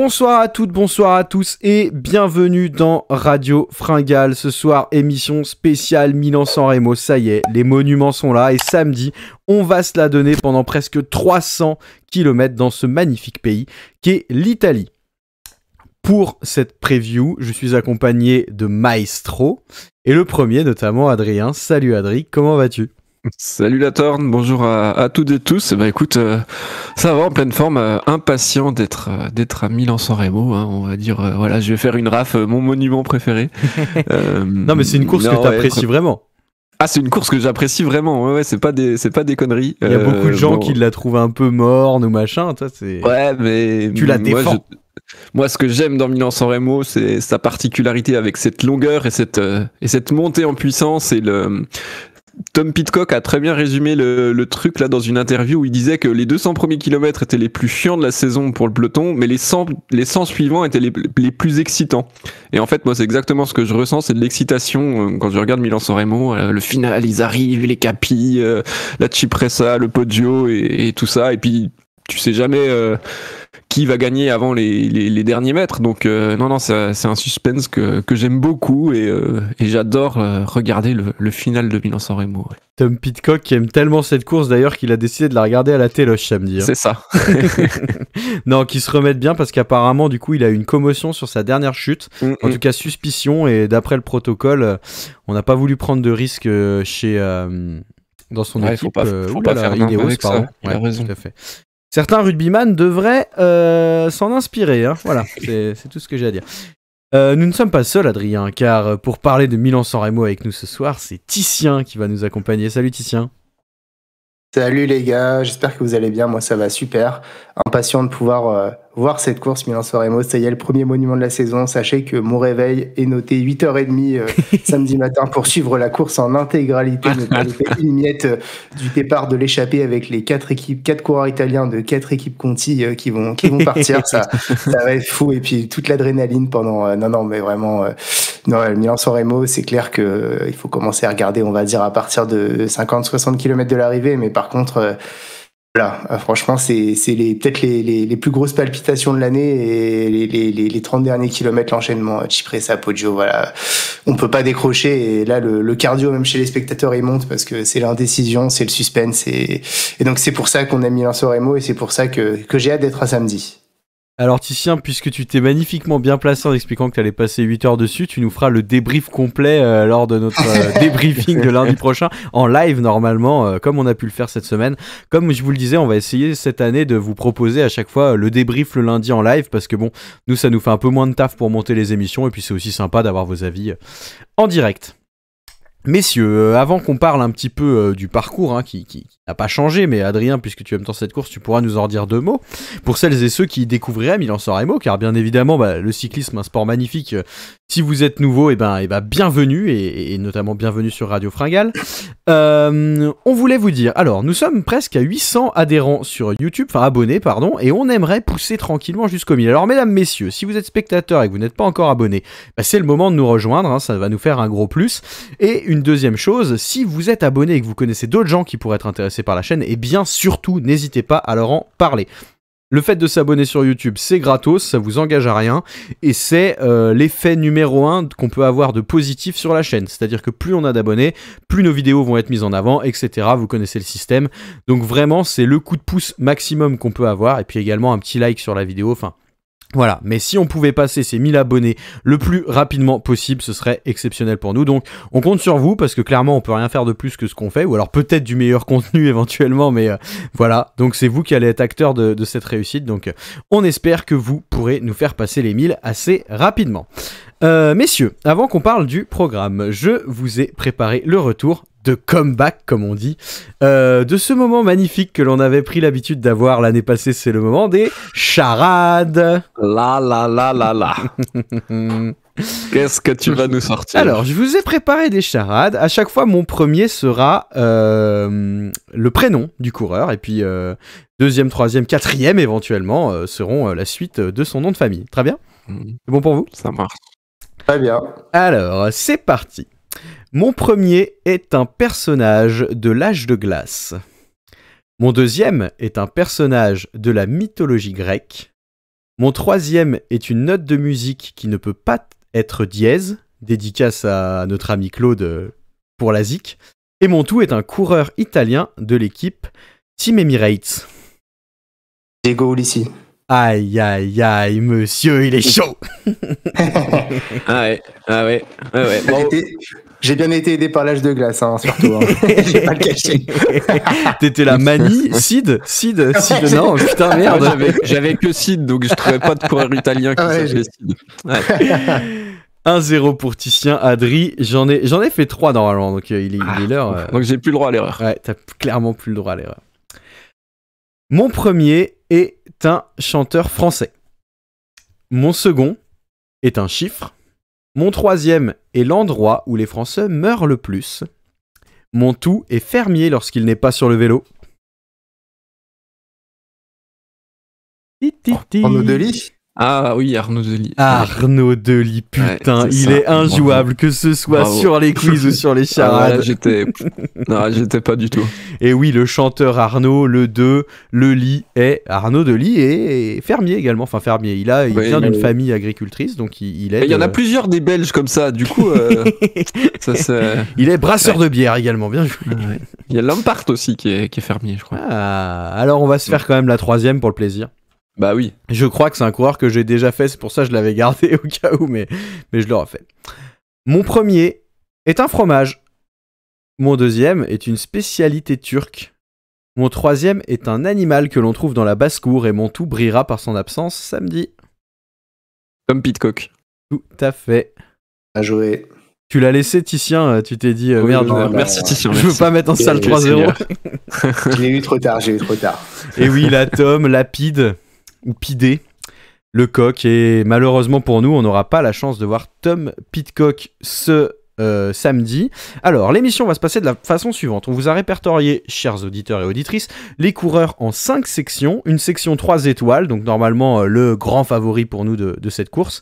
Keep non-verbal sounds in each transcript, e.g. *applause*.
Bonsoir à toutes, bonsoir à tous et bienvenue dans Radio Fringale. Ce soir, émission spéciale Milan-San Remo. Ça y est, les monuments sont là et samedi, on va se la donner pendant presque 300 km dans ce magnifique pays qu'est l'Italie. Pour cette preview, je suis accompagné de Maestro et le premier notamment Adrien. Salut Adrien, comment vas-tu Salut la Torne, bonjour à, toutes et tous. Bah écoute, euh, ça va en pleine forme, euh, impatient d'être euh, d'être à Milan-San Remo. Hein, on va dire, voilà, je vais faire une raf, mon monument préféré. *laughs* non, mais c'est une course que tu apprécies vraiment. Ah, c'est une course que j'apprécie vraiment. Ouais, ouais c'est pas des, c'est pas des conneries. Il y a beaucoup de gens qui la trouvent un peu morne ou machin. Toi, c'est. Ouais, mais tu la défends. Moi, ce que j'aime dans Milan-San Remo, c'est sa particularité avec cette longueur et cette, et cette montée en puissance et le, Tom Pitcock a très bien résumé le, truc là dans une interview où il disait que les 200 premiers kilomètres étaient les plus chiants de la saison pour le peloton, mais les 100, les 100 suivants étaient les, plus excitants. Et en fait, moi, c'est exactement ce que je ressens, c'est de l'excitation euh, quand je regarde Milan Sanremo, euh, le final, ils arrivent, les capis, euh, la Cipressa, le podio et, tout ça. Et puis, tu sais jamais qui va gagner avant les, les, les derniers mètres. Donc euh, non, non, c'est un suspense que, que j'aime beaucoup et, euh, et j'adore euh, regarder le, le, final de Milan-San Remo. Tom Pitcock qui aime tellement cette course d'ailleurs qu'il a décidé de la regarder à la téloche samedi. dire. Hein. C'est ça. *laughs* non, qui se remette bien parce qu'apparemment du coup il a eu une commotion sur sa dernière chute, mm-hmm. en tout cas suspicion et d'après le protocole, on n'a pas voulu prendre de risque chez dans son équipe. Faut pas, faut pas faire il est pardon. il a raison. Tout à fait certains rugbyman devraient euh, s'en inspirer. Hein. Voilà, *laughs* c'est tout ce que j'ai à dire. Euh, nous ne sommes pas seuls, Adrien, car euh, pour parler de Milan San avec nous ce soir, c'est Titien qui va nous accompagner. Salut Titien. Salut les gars, j'espère que vous allez bien, moi ça va super. Impatient de pouvoir euh, voir cette course milan sorremo ça y est, le premier monument de la saison. Sachez que mon réveil est noté 8h30 euh, *laughs* samedi matin pour suivre la course en intégralité, une miette euh, du départ de l'échappée avec les quatre équipes, quatre coureurs italiens de quatre équipes Conti qui vont qui vont partir, ça, *laughs* ça va être fou et puis toute l'adrénaline pendant non non mais vraiment non, le milan Soremo, c'est clair qu'il euh, faut commencer à regarder, on va dire, à partir de 50-60 km de l'arrivée. Mais par contre, euh, voilà, euh, franchement, c'est peut-être les, plus grosses palpitations de l'année et les, 30 derniers kilomètres, l'enchaînement Cipressa, Poggio, voilà. On peut pas décrocher et là, le, cardio, même chez les spectateurs, il monte parce que c'est l'indécision, c'est le suspense et, donc c'est pour ça qu'on a milan soremo et c'est pour ça que j'ai hâte d'être à samedi. Alors Titien, puisque tu t'es magnifiquement bien placé en expliquant que tu allais passer 8 heures dessus, tu nous feras le débrief complet euh, lors de notre euh, *laughs* débriefing de lundi prochain en live normalement, euh, comme on a pu le faire cette semaine. Comme je vous le disais, on va essayer cette année de vous proposer à chaque fois le débrief le lundi en live parce que bon, nous ça nous fait un peu moins de taf pour monter les émissions et puis c'est aussi sympa d'avoir vos avis en direct. Messieurs, euh, avant qu'on parle un petit peu euh, du parcours hein, qui, n'a pas changé, mais Adrien, puisque tu aimes tant cette course, tu pourras nous en dire deux mots. Pour celles et ceux qui découvriraient en saurait mot, car bien évidemment, bah, le cyclisme, un sport magnifique, euh, si vous êtes nouveau, et eh ben, eh ben, bienvenue, et, notamment bienvenue sur Radio Fringale. Euh, on voulait vous dire, alors nous sommes presque à 800 adhérents sur YouTube, enfin abonnés, pardon, et on aimerait pousser tranquillement jusqu'au 1000. Alors mesdames, messieurs, si vous êtes spectateur et que vous n'êtes pas encore abonnés, bah, c'est le moment de nous rejoindre, hein, ça va nous faire un gros plus. Et une deuxième chose, si vous êtes abonné et que vous connaissez d'autres gens qui pourraient être intéressés par la chaîne, et eh bien surtout n'hésitez pas à leur en parler. Le fait de s'abonner sur YouTube, c'est gratos, ça vous engage à rien, et c'est euh, l'effet numéro un qu'on peut avoir de positif sur la chaîne. C'est-à-dire que plus on a d'abonnés, plus nos vidéos vont être mises en avant, etc. Vous connaissez le système. Donc vraiment, c'est le coup de pouce maximum qu'on peut avoir, et puis également un petit like sur la vidéo. Enfin, voilà, mais si on pouvait passer ces 1000 abonnés le plus rapidement possible, ce serait exceptionnel pour nous. Donc on compte sur vous parce que clairement on peut rien faire de plus que ce qu'on fait, ou alors peut-être du meilleur *laughs* contenu éventuellement, mais euh, voilà, donc c'est vous qui allez être acteur de, cette réussite. Donc on espère que vous pourrez nous faire passer les 1000 assez rapidement. Euh, messieurs, avant qu'on parle du programme, je vous ai préparé le retour de comeback, comme on dit, euh, de ce moment magnifique que l'on avait pris l'habitude d'avoir l'année passée. C'est le moment des charades. La la la la la. *laughs* Qu'est-ce que tu vas nous sortir Alors, je vous ai préparé des charades. À chaque fois, mon premier sera euh, le prénom du coureur, et puis euh, deuxième, troisième, quatrième éventuellement seront la suite de son nom de famille. Très bien mm. C'est bon pour vous Ça marche. Très bien. Alors, c'est parti. Mon premier est un personnage de l'âge de glace. Mon deuxième est un personnage de la mythologie grecque. Mon troisième est une note de musique qui ne peut pas être dièse, dédicace à notre ami Claude euh, pour la ZIC. Et mon tout est un coureur italien de l'équipe Team Emirates. Diego ici Aïe, aïe, aïe, monsieur, il est chaud Ah ouais, ah ouais, ah ouais. J'ai bien été aidé par l'âge de glace, hein, surtout. Hein. *laughs* J'ai pas le caché. *laughs* T'étais la manie, Sid, Sid, Sid. non, putain, merde. J'avais que Sid, donc je trouvais pas de coureur italien qui s'agissait s'appelait Sid. Ouais. 1-0 pour Titien, Adri. J'en ai, j'en ai fait 3 normalement, donc euh, il est ah, l'heure. Donc j'ai plus le droit à l'erreur. Ouais, t'as clairement plus le droit à l'erreur. Mon premier est un chanteur français. Mon second est un chiffre. Mon troisième est l'endroit où les Français meurent le plus. Mon tout est fermier lorsqu'il n'est pas sur le vélo. Ah oui, Arnaud Delis. Arnaud Delis, putain, il est injouable, que ce soit sur les quiz ou sur les ah, charades. j'étais... *laughs* non, j'étais pas du tout. Et oui, le chanteur Arnaud, le 2, le lit est... Arnaud Delis et fermier également, enfin fermier. Il, a, il vient d'une famille agricultrice, donc il, est... Il y en a euh, plusieurs des Belges comme ça, du coup... Euh, *laughs* il est brasseur de bière également, bien joué. Ah il y a Lampart aussi qui est, qui est fermier, je crois. Ah, alors on va se faire quand même la troisième pour le plaisir. Bah oui. Je crois que c'est un coureur que j'ai déjà fait, c'est pour ça que je l'avais gardé *laughs* au cas où, mais, mais je l'aurais fait. Mon premier est un fromage. Mon deuxième est une spécialité turque. Mon troisième est un animal que l'on trouve dans la basse-cour et mon tout brillera par son absence samedi. Comme Pitcock. Tout à fait. À jouer. Tu l'as laissé, Titien, euh, tu t'es dit, euh, merde, euh, merci Titien. Je veux pas mettre en salle 3-0. J'ai l'ai eu trop tard, j'ai eu trop tard. *laughs* Et oui, la tome, lapide ou Pidé, le coq. Et malheureusement pour nous, on n'aura pas la chance de voir Tom Pitcock ce euh, samedi. Alors, l'émission va se passer de la façon suivante. On vous a répertorié, chers auditeurs et auditrices, les coureurs en 5 sections. Une section 3 étoiles, donc normalement euh, le grand favori pour nous de, cette course.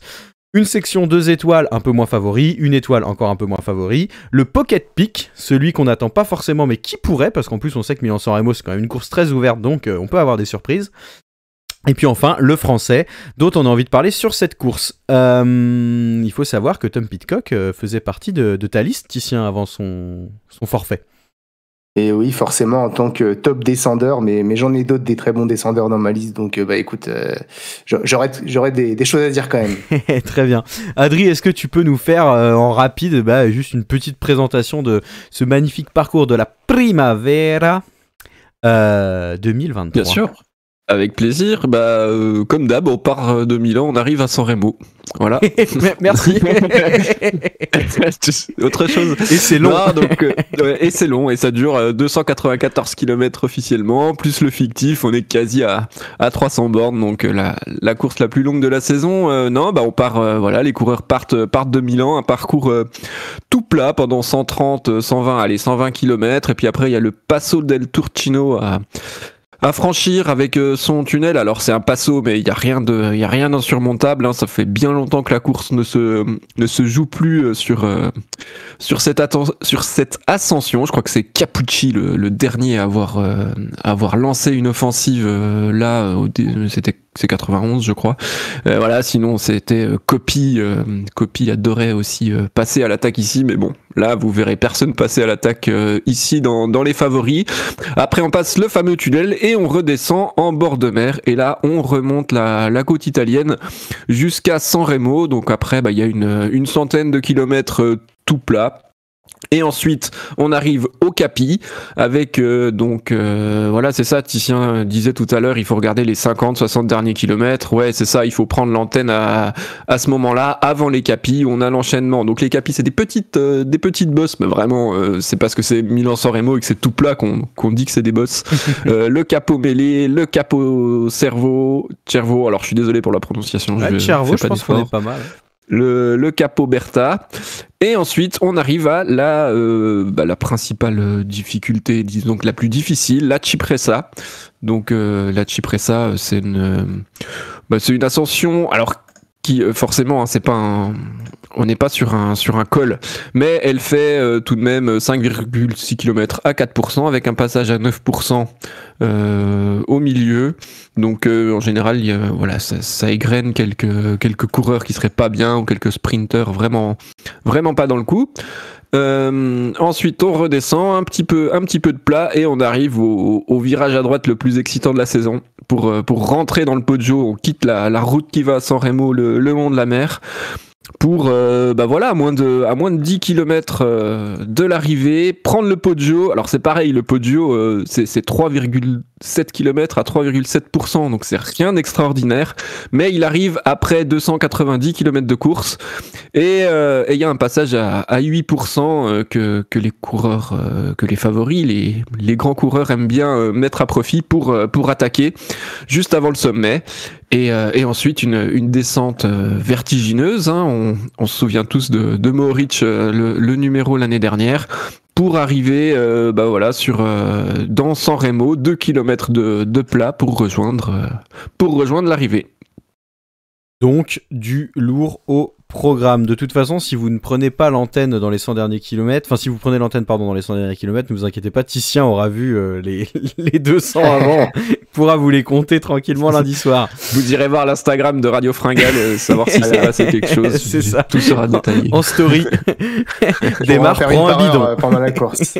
Une section 2 étoiles, un peu moins favori. Une étoile, encore un peu moins favori. Le pocket pick, celui qu'on n'attend pas forcément, mais qui pourrait, parce qu'en plus on sait que Milan-San c'est quand même une course très ouverte, donc euh, on peut avoir des surprises. Et puis enfin, le français, dont on a envie de parler sur cette course. Euh, il faut savoir que Tom Pitcock euh, faisait partie de, ta liste, Titien, avant son, son, forfait. Et oui, forcément, en tant que top descendeur, mais, mais j'en ai d'autres des très bons descendeurs dans ma liste, donc euh, bah écoute, j'aurais j'aurais des, choses à dire quand même. *laughs* très bien. Adri, est-ce que tu peux nous faire en rapide bah, juste une petite présentation de ce magnifique parcours de la Primavera 2023 Bien sûr. Avec plaisir. Bah, euh, comme d'hab, on part de Milan, on arrive à San Remo. Voilà. *laughs* Merci. *laughs* Autre chose. Et c'est long. Euh, et c'est long. Et ça dure 294 euh, km officiellement, plus le fictif. On est quasi à, 300 bornes. Donc, la, la course la plus longue de la saison. non, bah, on part, voilà, les coureurs partent, de Milan. Un parcours tout plat pendant 130, 120, allez, 120 km. Et puis après, il y a le Passo del Turchino à à franchir avec euh, son tunnel. Alors c'est un passo, mais il n'y a rien de, il a rien d'insurmontable. Hein. Ça fait bien longtemps que la course ne se, ne se joue plus euh, sur, euh, sur, cette, sur cette ascension. Je crois que c'est Capucci le, dernier à avoir, à avoir lancé une offensive là. C'était c'est 91 je crois. Euh, voilà, sinon c'était copie, euh, copie euh, adorait aussi passer à l'attaque ici, mais bon, là vous verrez personne passer à l'attaque ici dans, les favoris. Après on passe le fameux tunnel et on redescend en bord de mer et là on remonte la, la côte italienne jusqu'à San Remo. Donc après bah, il y a une, une centaine de kilomètres tout plat et ensuite, on arrive au capi avec euh, donc euh, voilà, c'est ça. Titien euh, disait tout à l'heure, il faut regarder les 50, 60 derniers kilomètres. Ouais, c'est ça. Il faut prendre l'antenne à, à ce moment-là, avant les capis. On a l'enchaînement. Donc les capis, c'est des petites, des petites bosses, mais vraiment, c'est parce que c'est milan sorremo et que c'est tout plat qu'on qu'on dit que c'est des bosses. *laughs* le capot mêlé, le capot cerveau, cerveau. Alors je suis désolé pour la prononciation. je, ah, cerveau, je pense qu'on est pas mal le, le Capo Berta. Et ensuite, on arrive à la, euh, bah, la principale euh, difficulté, donc la plus difficile, la Cipressa. Donc euh, la Cipressa, c'est une, bah, c'est une ascension. Alors euh, forcément, hein, c'est pas on n'est pas sur un, sur un col, mais elle fait euh, tout de même 5,6 euh, km à 4%, avec un passage à 9% au milieu. Donc en général, voilà, ça, ça, égrène quelques, quelques coureurs qui seraient pas bien ou quelques sprinters vraiment, vraiment pas dans le coup. Euh, ensuite, on redescend un petit peu, un petit peu de plat et on arrive au, virage à droite le plus excitant de la saison. Pour, euh, pour rentrer dans le Poggio, on quitte la, route qui va à San Remo, le, le de la mer pour euh, bah voilà à moins de à moins de 10 km euh, de l'arrivée prendre le podio alors c'est pareil le podio euh, c'est 3,7 km à 3,7 donc c'est rien d'extraordinaire mais il arrive après 290 km de course et il y a un passage à, 8 que, que les coureurs que les favoris les, les grands coureurs aiment bien mettre à profit pour pour attaquer juste avant le sommet euh, et, ensuite une, descente euh, vertigineuse. Hein. On, se souvient tous de, de euh, le, numéro l'année dernière, pour arriver bah voilà, sur, dans San Remo, 2 km de, plat pour rejoindre, pour rejoindre l'arrivée. Donc du lourd au programme. De toute façon, si vous ne prenez pas l'antenne dans les 100 derniers kilomètres, enfin si vous prenez l'antenne pardon dans les 100 derniers kilomètres, ne vous inquiétez pas, Titien aura vu euh, les, 200 *laughs* *laughs* avant, pourra vous les compter tranquillement lundi soir. Vous irez voir l'Instagram de Radio Fringale, euh, savoir si ça quelque *laughs* chose. C'est ça. Tout sera détaillé. En story. Démarre, prends un bidon. Euh, pendant la course.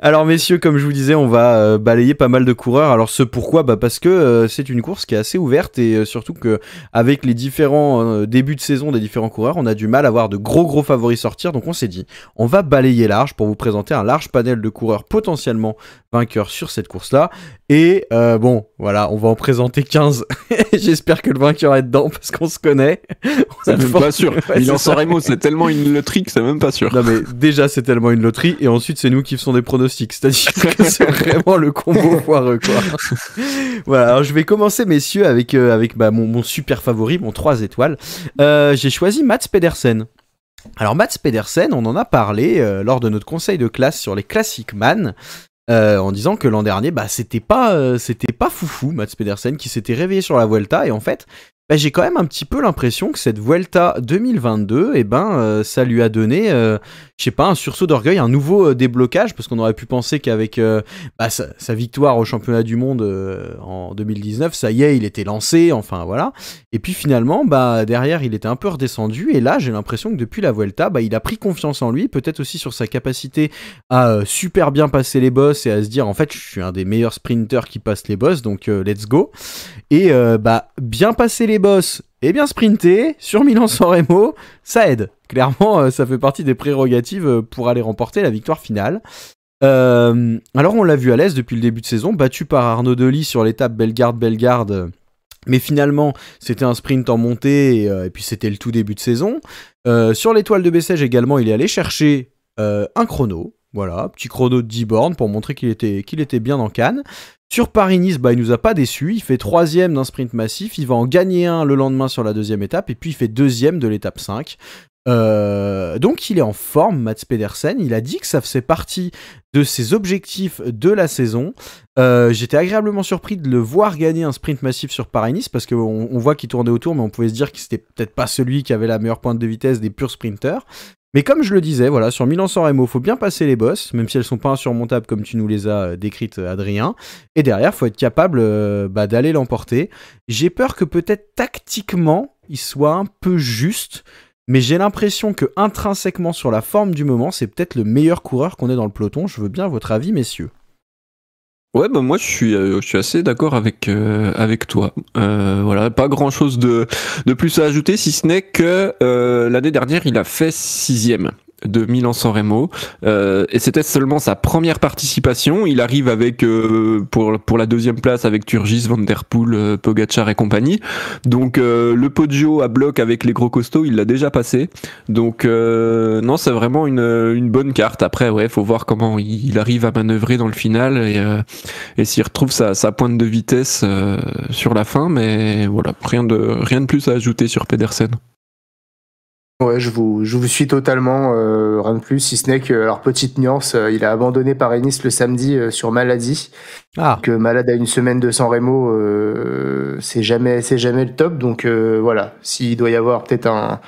Alors messieurs, comme je vous disais, on va balayer pas mal de coureurs. Alors ce pourquoi bah, Parce que c'est une course qui est assez ouverte et surtout que avec les différents euh, début de saison des différents coureurs, on a du mal à voir de gros gros favoris sortir. Donc on s'est dit, on va balayer large pour vous présenter un large panel de coureurs potentiellement vainqueur sur cette course-là. Et euh, bon, voilà, on va en présenter 15. *laughs* J'espère que le vainqueur est dedans parce qu'on se connaît. *laughs* C'est même pas sûr. *laughs* il en sort c'est tellement une loterie que c'est même pas sûr. Non mais déjà c'est tellement une loterie et ensuite c'est nous qui faisons des pronostics. C'est-à-dire que c'est vraiment le combo foireux quoi. voilà, alors je vais commencer messieurs avec, euh, avec bah, mon, mon, super favori, mon 3 étoiles. Euh, J'ai choisi Mats Pedersen. Alors Mats Pedersen, on en a parlé euh, lors de notre conseil de classe sur les classiques Man. Euh, en disant que l'an dernier, bah, c'était pas, euh, c'était pas foufou, Matt Pedersen, qui s'était réveillé sur la Vuelta, et en fait, bah, j'ai quand même un petit peu l'impression que cette Vuelta 2022, et eh ben, euh, ça lui a donné, euh, je sais pas, un sursaut d'orgueil, un nouveau euh, déblocage, parce qu'on aurait pu penser qu'avec bah, sa, victoire au championnat du monde en 2019, ça y est, il était lancé, enfin voilà. Et puis finalement, bah, derrière, il était un peu redescendu, et là, j'ai l'impression que depuis la Vuelta, bah, il a pris confiance en lui, peut-être aussi sur sa capacité à super bien passer les boss et à se dire, en fait, je suis un des meilleurs sprinters qui passe les boss, donc let's go. Et bah, bien passer les boss, et bien sprinter sur Milan-San Remo, ça aide. Clairement, euh, ça fait partie des prérogatives euh, pour aller remporter la victoire finale. Euh, alors on l'a vu à l'aise depuis le début de saison, battu par Arnaud Delis sur l'étape Bellegarde-Bellegarde. Mais finalement, c'était un sprint en montée et, puis c'était le tout début de saison. sur l'étoile de Bessèges également, il est allé chercher un chrono, voilà, petit chrono de 10 bornes pour montrer qu'il était, bien en canne. Sur Paris-Nice, bah, il nous a pas déçu. Il fait troisième d'un sprint massif. Il va en gagner un le lendemain sur la deuxième étape. Et puis, il fait deuxième de l'étape 5. Euh, donc il est en forme, Mats Pedersen. Il a dit que ça faisait partie de ses objectifs de la saison. Euh, j'étais agréablement surpris de le voir gagner un sprint massif sur Paris-Nice parce qu'on voit qu'il tournait autour, mais on pouvait se dire que c'était peut-être pas celui qui avait la meilleure pointe de vitesse des purs sprinteurs. Mais comme je le disais, voilà, sur Milan San Remo, faut bien passer les boss, même si elles sont pas insurmontables comme tu nous les as euh, décrites, euh, Adrien. Et derrière, faut être capable euh, bah, d'aller l'emporter. J'ai peur que peut-être tactiquement, il soit un peu juste, mais j'ai l'impression que intrinsèquement, sur la forme du moment, c'est peut-être le meilleur coureur qu'on ait dans le peloton. Je veux bien votre avis, messieurs. Ouais, bah moi je suis, euh, je suis assez d'accord avec, euh, avec toi. Euh, voilà, pas grand chose de, de plus à ajouter, si ce n'est que l'année dernière il a fait sixième de milan Sanremo, euh, et c'était seulement sa première participation. Il arrive avec euh, pour pour la deuxième place avec Turgis, Van Der Poel, euh, Pogacar et compagnie. Donc le Poggio à bloc avec les gros costauds, il l'a déjà passé. Donc non, c'est vraiment une, une bonne carte. Après, ouais, faut voir comment il arrive à manœuvrer dans le final et et s'il retrouve sa, sa pointe de vitesse sur la fin. Mais voilà, rien de rien de plus à ajouter sur Pedersen. Ouais, je vous, je vous suis totalement, euh, rien de plus, si ce n'est que, leur petite nuance, euh, il a abandonné paris Ennis le samedi euh, sur maladie. Ah. Que malade à une semaine de San Remo, c'est jamais, c'est jamais le top. Donc voilà, s'il doit y avoir peut-être un,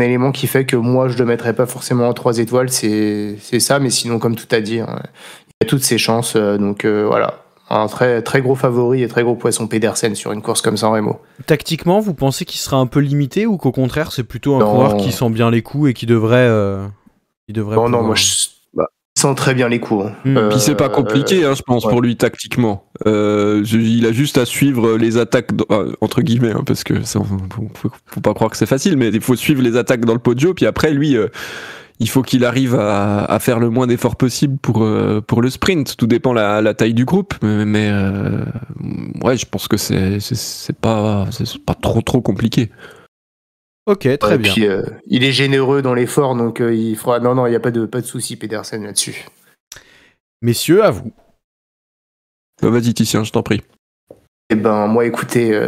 élément qui fait que moi je le mettrais pas forcément en trois étoiles, c'est, ça. Mais sinon, comme tout a dit, hein, il y a toutes ses chances. donc voilà, un très, très gros favori et très gros poisson Pedersen sur une course comme ça en Remo. Tactiquement, vous pensez qu'il sera un peu limité ou qu'au contraire, c'est plutôt un coureur qui sent bien les coups et qui devrait. Euh, devrait non, non, moi je euh, bah, sent très bien les coups. Hein. Hmm. Puis c'est pas euh, compliqué, hein, je pense, pour lui tactiquement. il a juste à suivre les attaques, entre guillemets, hein, parce que ça, faut, faut, pas croire que c'est facile, mais il faut suivre les attaques dans le podio. Puis après, lui, il faut qu'il arrive à, faire le moins d'efforts possible pour euh, pour le sprint. Tout dépend la, la taille du groupe, mais, euh, ouais, je pense que c'est c'est pas c'est pas trop trop compliqué. Ok, très bien. Puis, euh, il est généreux dans l'effort, donc il fera. Non, non, il n'y a pas de pas de souci, Pedersen là-dessus. Messieurs, à vous. Bah, vas-y, Titien, je t'en prie. Eh ben, moi, écoutez,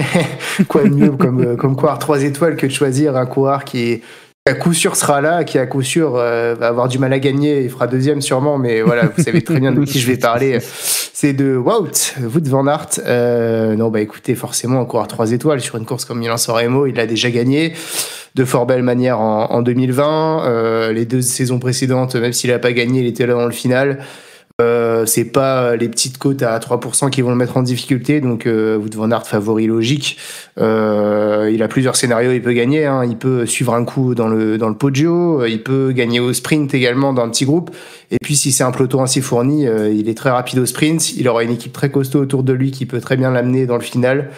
*laughs* quoi de mieux comme, comme coureur 3 étoiles que de choisir un coureur qui est à coup sûr sera là, qui à coup sûr euh, va avoir du mal à gagner il fera deuxième sûrement, mais voilà, vous savez très bien de qui je vais parler. C'est de Wout, Wout van Aert. Euh, non, bah écoutez, forcément, un coureur 3 étoiles sur une course comme milan Soremo, il l'a déjà gagné de fort belle manière en, en 2020. Euh, les deux saisons précédentes, même s'il n'a pas gagné, il était là dans le final. Euh, c'est pas euh, les petites côtes à 3% qui vont le mettre en difficulté. Donc, vous euh, devrez Van favori logique. il a plusieurs scénarios, il peut gagner. Hein. Il peut suivre un coup dans le, dans le Poggio. Il peut gagner au sprint également dans le petit groupe. Et puis, si c'est un peloton assez fourni, il est très rapide au sprint. Il aura une équipe très costaud autour de lui qui peut très bien l'amener dans le final.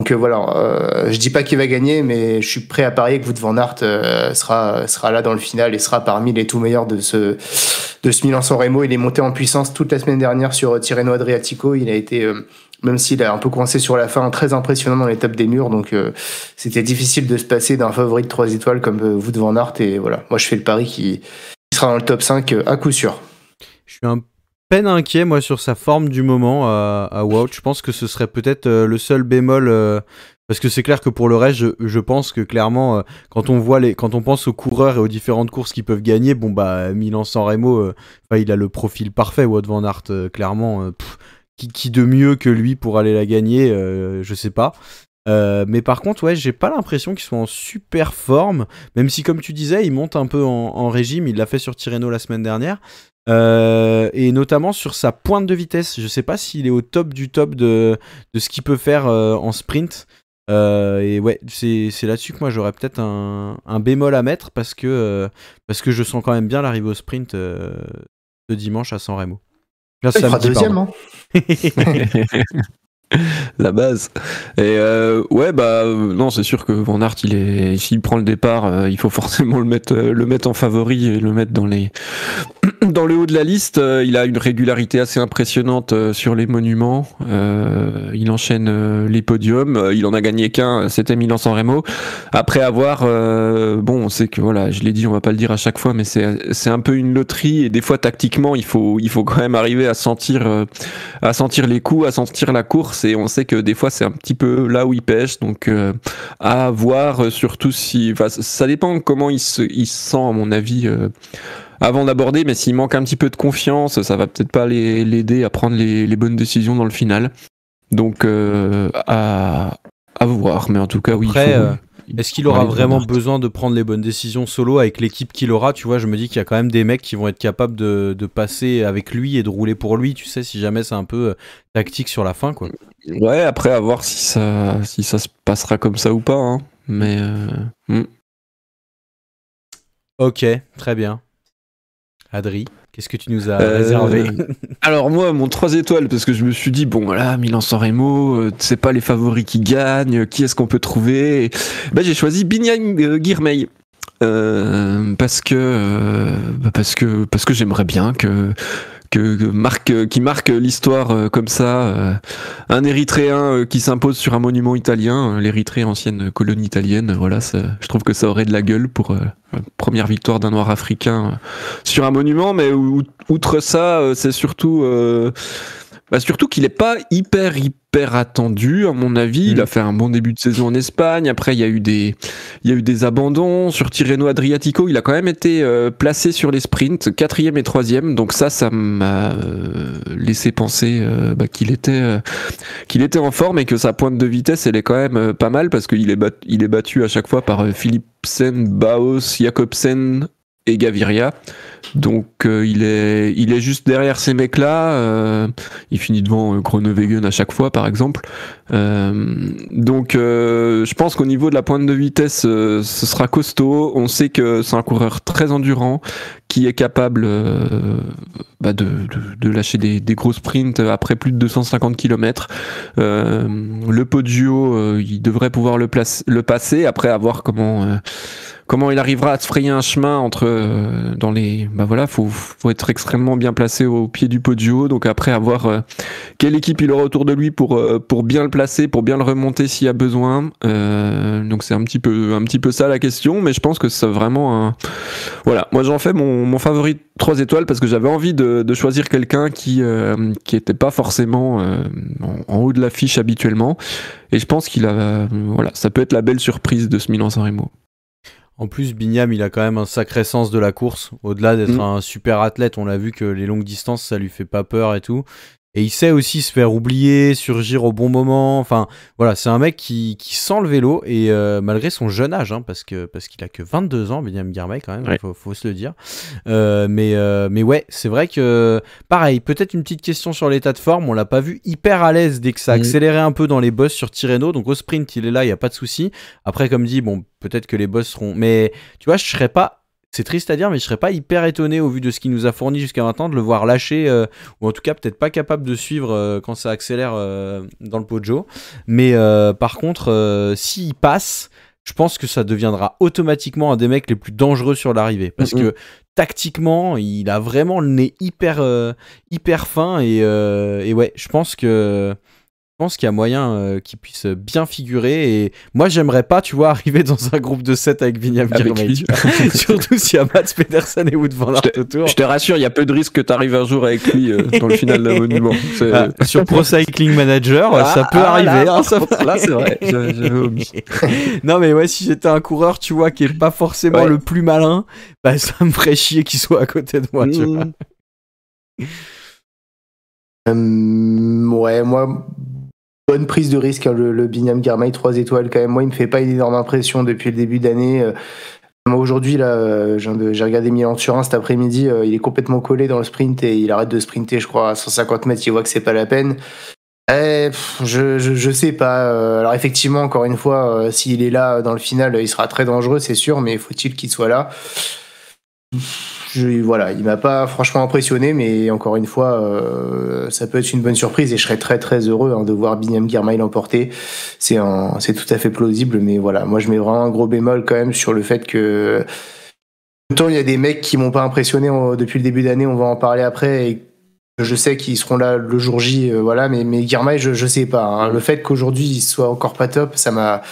Donc euh, voilà, euh, je dis pas qu'il va gagner, mais je suis prêt à parier que Wout van Aert euh, sera sera là dans le final et sera parmi les tout meilleurs de ce de ce Milan-San Remo. Il est monté en puissance toute la semaine dernière sur Tirreno Adriatico. Il a été même s'il a un peu coincé sur la fin, très impressionnant dans l'étape des murs. Donc, c'était difficile de se passer d'un favori de trois étoiles comme vous Wout van Aert. Et voilà, moi, je fais le pari qui sera dans le top 5 à coup sûr. Je suis un peine inquiet, moi, sur sa forme du moment à, euh, à Wout. Je pense que ce serait peut-être euh, le seul bémol. Euh, parce que c'est clair que pour le reste, je, pense que clairement, quand on voit les, quand on pense aux coureurs et aux différentes courses qu'ils peuvent gagner, bon bah Milan-San Remo, il a le profil parfait. Wout van Aert, clairement, qui, qui, de mieux que lui pour aller la gagner, je sais pas. Euh, mais par contre, ouais, j'ai pas l'impression qu'ils soit en super forme, même si, comme tu disais, il monte un peu en, régime. Il l'a fait sur Tirreno la semaine dernière. Euh, et notamment sur sa pointe de vitesse. Je sais pas s'il est au top du top de, de ce qu'il peut faire euh, en sprint. et ouais, c'est là-dessus que moi j'aurais peut-être un, un, bémol à mettre parce que, parce que je sens quand même bien l'arrivée au sprint de dimanche à San Remo. Là, il samedi, deuxième, hein *laughs* *laughs* la base. Et euh, ouais, bah non, c'est sûr que Van il est, s'il prend le départ, euh, il faut *laughs* forcément le mettre, euh, le mettre en favori et le mettre dans les, *clears throat* dans le haut de la liste. il a une régularité assez impressionnante sur les monuments. il enchaîne les podiums. il en a gagné qu'un, c'était Milan-San Remo. Après avoir, bon, on sait que voilà, je l'ai dit, on va pas le dire à chaque fois, mais c'est, c'est un peu une loterie et des fois tactiquement, il faut, il faut quand même arriver à sentir, à sentir les coups, à sentir la course et on sait que des fois c'est un petit peu là où il pêche. Donc euh, à voir euh, surtout si. Ça dépend comment il se, il sent, à mon avis. Euh, avant d'aborder, mais s'il manque un petit peu de confiance, ça va peut-être pas l'aider à prendre les, bonnes décisions dans le final. Donc, à, voir. Mais en tout cas, oui. Est-ce qu'il aura vraiment besoin de prendre les bonnes décisions solo avec l'équipe qu'il aura Tu vois, je me dis qu'il y a quand même des mecs qui vont être capables de, de, passer avec lui et de rouler pour lui, tu sais, si jamais c'est un peu euh, tactique sur la fin, quoi. Ouais, après, à voir si ça, si ça se passera comme ça ou pas. Hein. Mais. Euh, hmm. Ok, très bien. Adri. Qu'est-ce que tu nous as euh, réservé *laughs* Alors moi, mon 3 étoiles, parce que je me suis dit, bon voilà, Milan-San Remo, euh, c'est pas les favoris qui gagnent, qui est-ce qu'on peut trouver ben, J'ai choisi Binyang euh, Guirmei. parce que bah, parce que parce que j'aimerais bien que marque, qui marque l'histoire euh, comme ça. Euh, un Érythréen euh, qui s'impose sur un monument italien, l'Érythrée, ancienne colonie italienne. Voilà, je trouve que ça aurait de la gueule pour la première victoire d'un Noir africain sur un monument. Mais outre ça, c'est surtout bah surtout qu'il est pas hyper hyper attendu à mon avis. Il mm. a fait un bon début de saison en Espagne. Après il y a eu des il y a eu des abandons sur Tirreno Adriatico. Il a quand même été euh, placé sur les sprints quatrième et troisième. Donc ça ça m'a euh, laissé penser euh, bah, qu'il était qu'il était en forme et que sa pointe de vitesse elle est quand même pas mal parce qu'il est battu, il est battu à chaque fois par Philippe Philipsen, Baos, Jakobsen et Gaviria. Donc euh, il, est, il est juste derrière ces mecs-là. Euh, il finit devant euh, Groenewegen à chaque fois, par exemple. donc je pense qu'au niveau de la pointe de vitesse, ce sera costaud. On sait que c'est un coureur très endurant qui est capable bah, de, de, lâcher des, des, gros sprints après plus de 250 km. le podio il devrait pouvoir le, place, le passer après avoir comment comment il arrivera à se frayer un chemin entre euh, dans les bah voilà faut faut être extrêmement bien placé au pied du podio donc après avoir euh, quelle équipe il aura autour de lui pour euh, pour bien le placer pour bien le remonter s'il y a besoin donc c'est un petit peu un petit peu ça la question mais je pense que c'est vraiment voilà moi j'en fais mon, mon favori trois étoiles parce que j'avais envie de, choisir quelqu'un qui qui était pas forcément en, haut de l'affiche habituellement et je pense qu'il a voilà ça peut être la belle surprise de ce Milan San en plus, Bignam, il a quand même un sacré sens de la course. Au-delà d'être mm. un super athlète, on l'a vu que les longues distances, ça lui fait pas peur et tout. Et il sait aussi se faire oublier, surgir au bon moment. Enfin, voilà, c'est un mec qui, sent le vélo et euh, malgré son jeune âge, hein, parce que parce qu'il a que 22 ans, Benjamin Garmay quand même, il faut, se le dire. Euh, mais euh, mais ouais, c'est vrai que pareil, peut-être une petite question sur l'état de forme. On l'a pas vu hyper à l'aise dès que ça a mm. accéléré un peu dans les boss sur Tirreno. Donc au sprint, il est là, il y a pas de souci. Après, comme dit, bon, peut-être que les boss seront. Mais tu vois, je serais pas c'est triste à dire, mais je serais pas hyper étonné au vu de ce qu'il nous a fourni jusqu'à maintenant de le voir lâcher, euh, ou en tout cas peut-être pas capable de suivre euh, quand ça accélère euh, dans le pojo. Mais par contre, s'il passe, je pense que ça deviendra automatiquement un des mecs les plus dangereux sur l'arrivée. Parce que tactiquement, il a vraiment le nez hyper, hyper fin. Et, et ouais, je pense que je pense qu'il y a moyen euh, qu'il puisse bien figurer. Et moi, j'aimerais pas, tu vois, *laughs* arriver dans un groupe de 7 avec Vignam *laughs* Surtout s'il y a Matt Pedersen et Wood van Aert autour. Je te rassure, il y a peu de risques que tu arrives un jour avec lui euh, *laughs* dans le final de monument. Ah, sur Pro Cycling Manager, euh, ça peut ah, ah, arriver. Là, là c'est vrai. non, mais ouais, si j'étais un coureur, tu vois, qui est pas forcément le plus malin, bah, ça me ferait chier qu'il soit à côté de moi, mmh. ouais, moi, bonne prise de risque. Hein, le, le Binyam 3 étoiles quand même. Moi, il me fait pas une énorme impression depuis le début d'année. Euh. Moi aujourd'hui là, euh, j'ai regardé Milan Turin cet après-midi. Euh, il est complètement collé dans le sprint et il arrête de sprinter, je crois, à 150 mètres. Il voit que c'est pas la peine. Eh, je, sais pas. Alors effectivement, encore une fois, s'il est là dans le final, il sera très dangereux, c'est sûr, mais faut-il qu'il soit là voilà, il m'a pas franchement impressionné, mais encore une fois, euh, ça peut être une bonne surprise et je serais très très heureux hein, de voir Binyam Girmay l'emporter. C'est c'est tout à fait plausible, mais voilà, moi je mets vraiment un gros bémol quand même sur le fait que autant il y a des mecs qui m'ont pas impressionné depuis le début d'année, on va en parler après et je sais qu'ils seront là le jour J, euh, voilà, mais, mais je, je sais pas. Hein. Le fait qu'aujourd'hui il soit encore pas top, ça m'a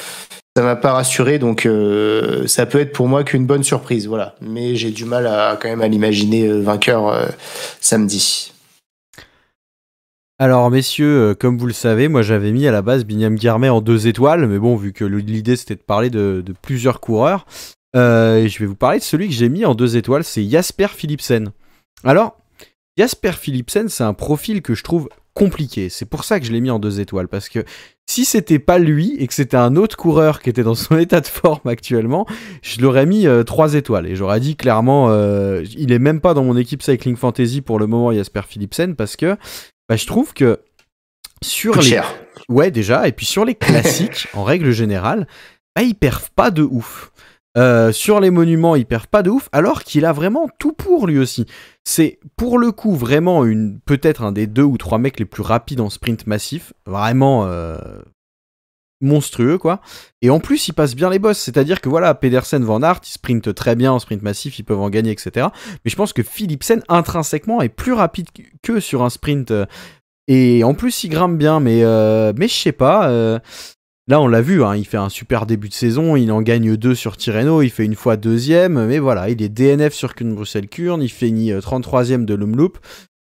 m'a pas rassuré, donc euh, ça peut être pour moi qu'une bonne surprise, voilà. Mais j'ai du mal à quand même à l'imaginer euh, vainqueur euh, samedi. Alors messieurs, comme vous le savez, moi j'avais mis à la base Bignam Guermet en deux étoiles, mais bon, vu que l'idée c'était de parler de, plusieurs coureurs, je vais vous parler de celui que j'ai mis en deux étoiles, c'est Jasper Philipsen. Alors, Jasper Philipsen, c'est un profil que je trouve compliqué. C'est pour ça que je l'ai mis en deux étoiles, parce que si c'était pas lui et que c'était un autre coureur qui était dans son *laughs* état de forme actuellement, je l'aurais mis euh, trois étoiles et j'aurais dit clairement, euh, il est même pas dans mon équipe Cycling Fantasy pour le moment, Jasper Philipsen, parce que bah, je trouve que sur les... Ouais déjà, et puis sur les classiques, *laughs* en règle générale, bah, ils perdent pas de ouf. Euh, sur les monuments, il perd pas de ouf, alors qu'il a vraiment tout pour lui aussi. C'est pour le coup vraiment une peut-être un des deux ou trois mecs les plus rapides en sprint massif, vraiment euh, monstrueux quoi. Et en plus, il passe bien les boss, c'est-à-dire que voilà, Pedersen, Van Aert, ils sprintent très bien en sprint massif, ils peuvent en gagner, etc. Mais je pense que Philipsen intrinsèquement est plus rapide que sur un sprint. Euh, et en plus, il grimpe bien, mais, mais je sais pas. Là, on l'a vu, hein, il fait un super début de saison, il en gagne deux sur Tirreno, il fait une fois deuxième, mais voilà, il est DNF sur kuhn bruxelles Kurne, il finit 33 euh, ème de Lomloop.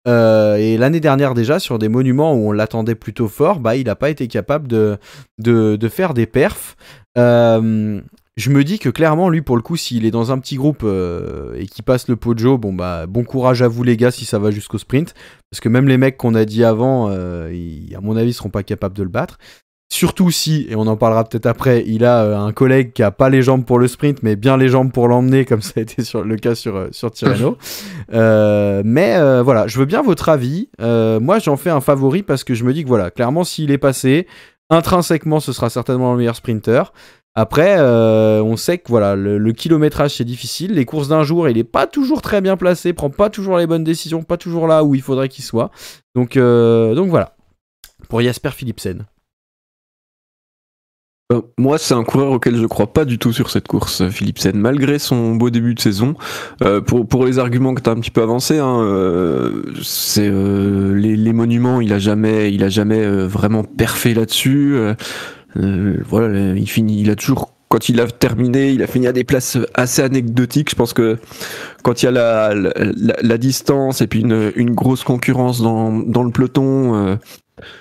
Euh, et l'année dernière déjà, sur des monuments où on l'attendait plutôt fort, bah, il n'a pas été capable de, de, faire des perfs. Euh, je me dis que clairement, lui, pour le coup, s'il est dans un petit groupe et qu'il passe le Pojo, bon bah bon courage à vous les gars si ça va jusqu'au sprint, parce que même les mecs qu'on a dit avant, à mon avis, seront pas capables de le battre. Surtout si, et on en parlera peut-être après, il a euh, un collègue qui a pas les jambes pour le sprint, mais bien les jambes pour l'emmener, *laughs* comme ça a été sur, le cas sur, euh, sur *laughs* euh, mais voilà, je veux bien votre avis. moi, j'en fais un favori parce que je me dis que voilà, clairement, s'il est passé, intrinsèquement, ce sera certainement le meilleur sprinter. Après, on sait que voilà, le, kilométrage c'est difficile, les courses d'un jour, il est pas toujours très bien placé, prend pas toujours les bonnes décisions, pas toujours là où il faudrait qu'il soit. Donc, donc voilà. Pour Jasper Philipsen. Euh, moi, c'est un coureur auquel je crois pas du tout sur cette course, Philippe Sen malgré son beau début de saison. Euh, pour, pour les arguments que tu as un petit peu avancés, hein, euh, c'est les, monuments, il a jamais, il a jamais vraiment perfait là-dessus. voilà, il finit, il a toujours quand il a terminé, il a fini à des places assez anecdotiques. Je pense que quand il y a la, distance et puis une, grosse concurrence dans, dans le peloton,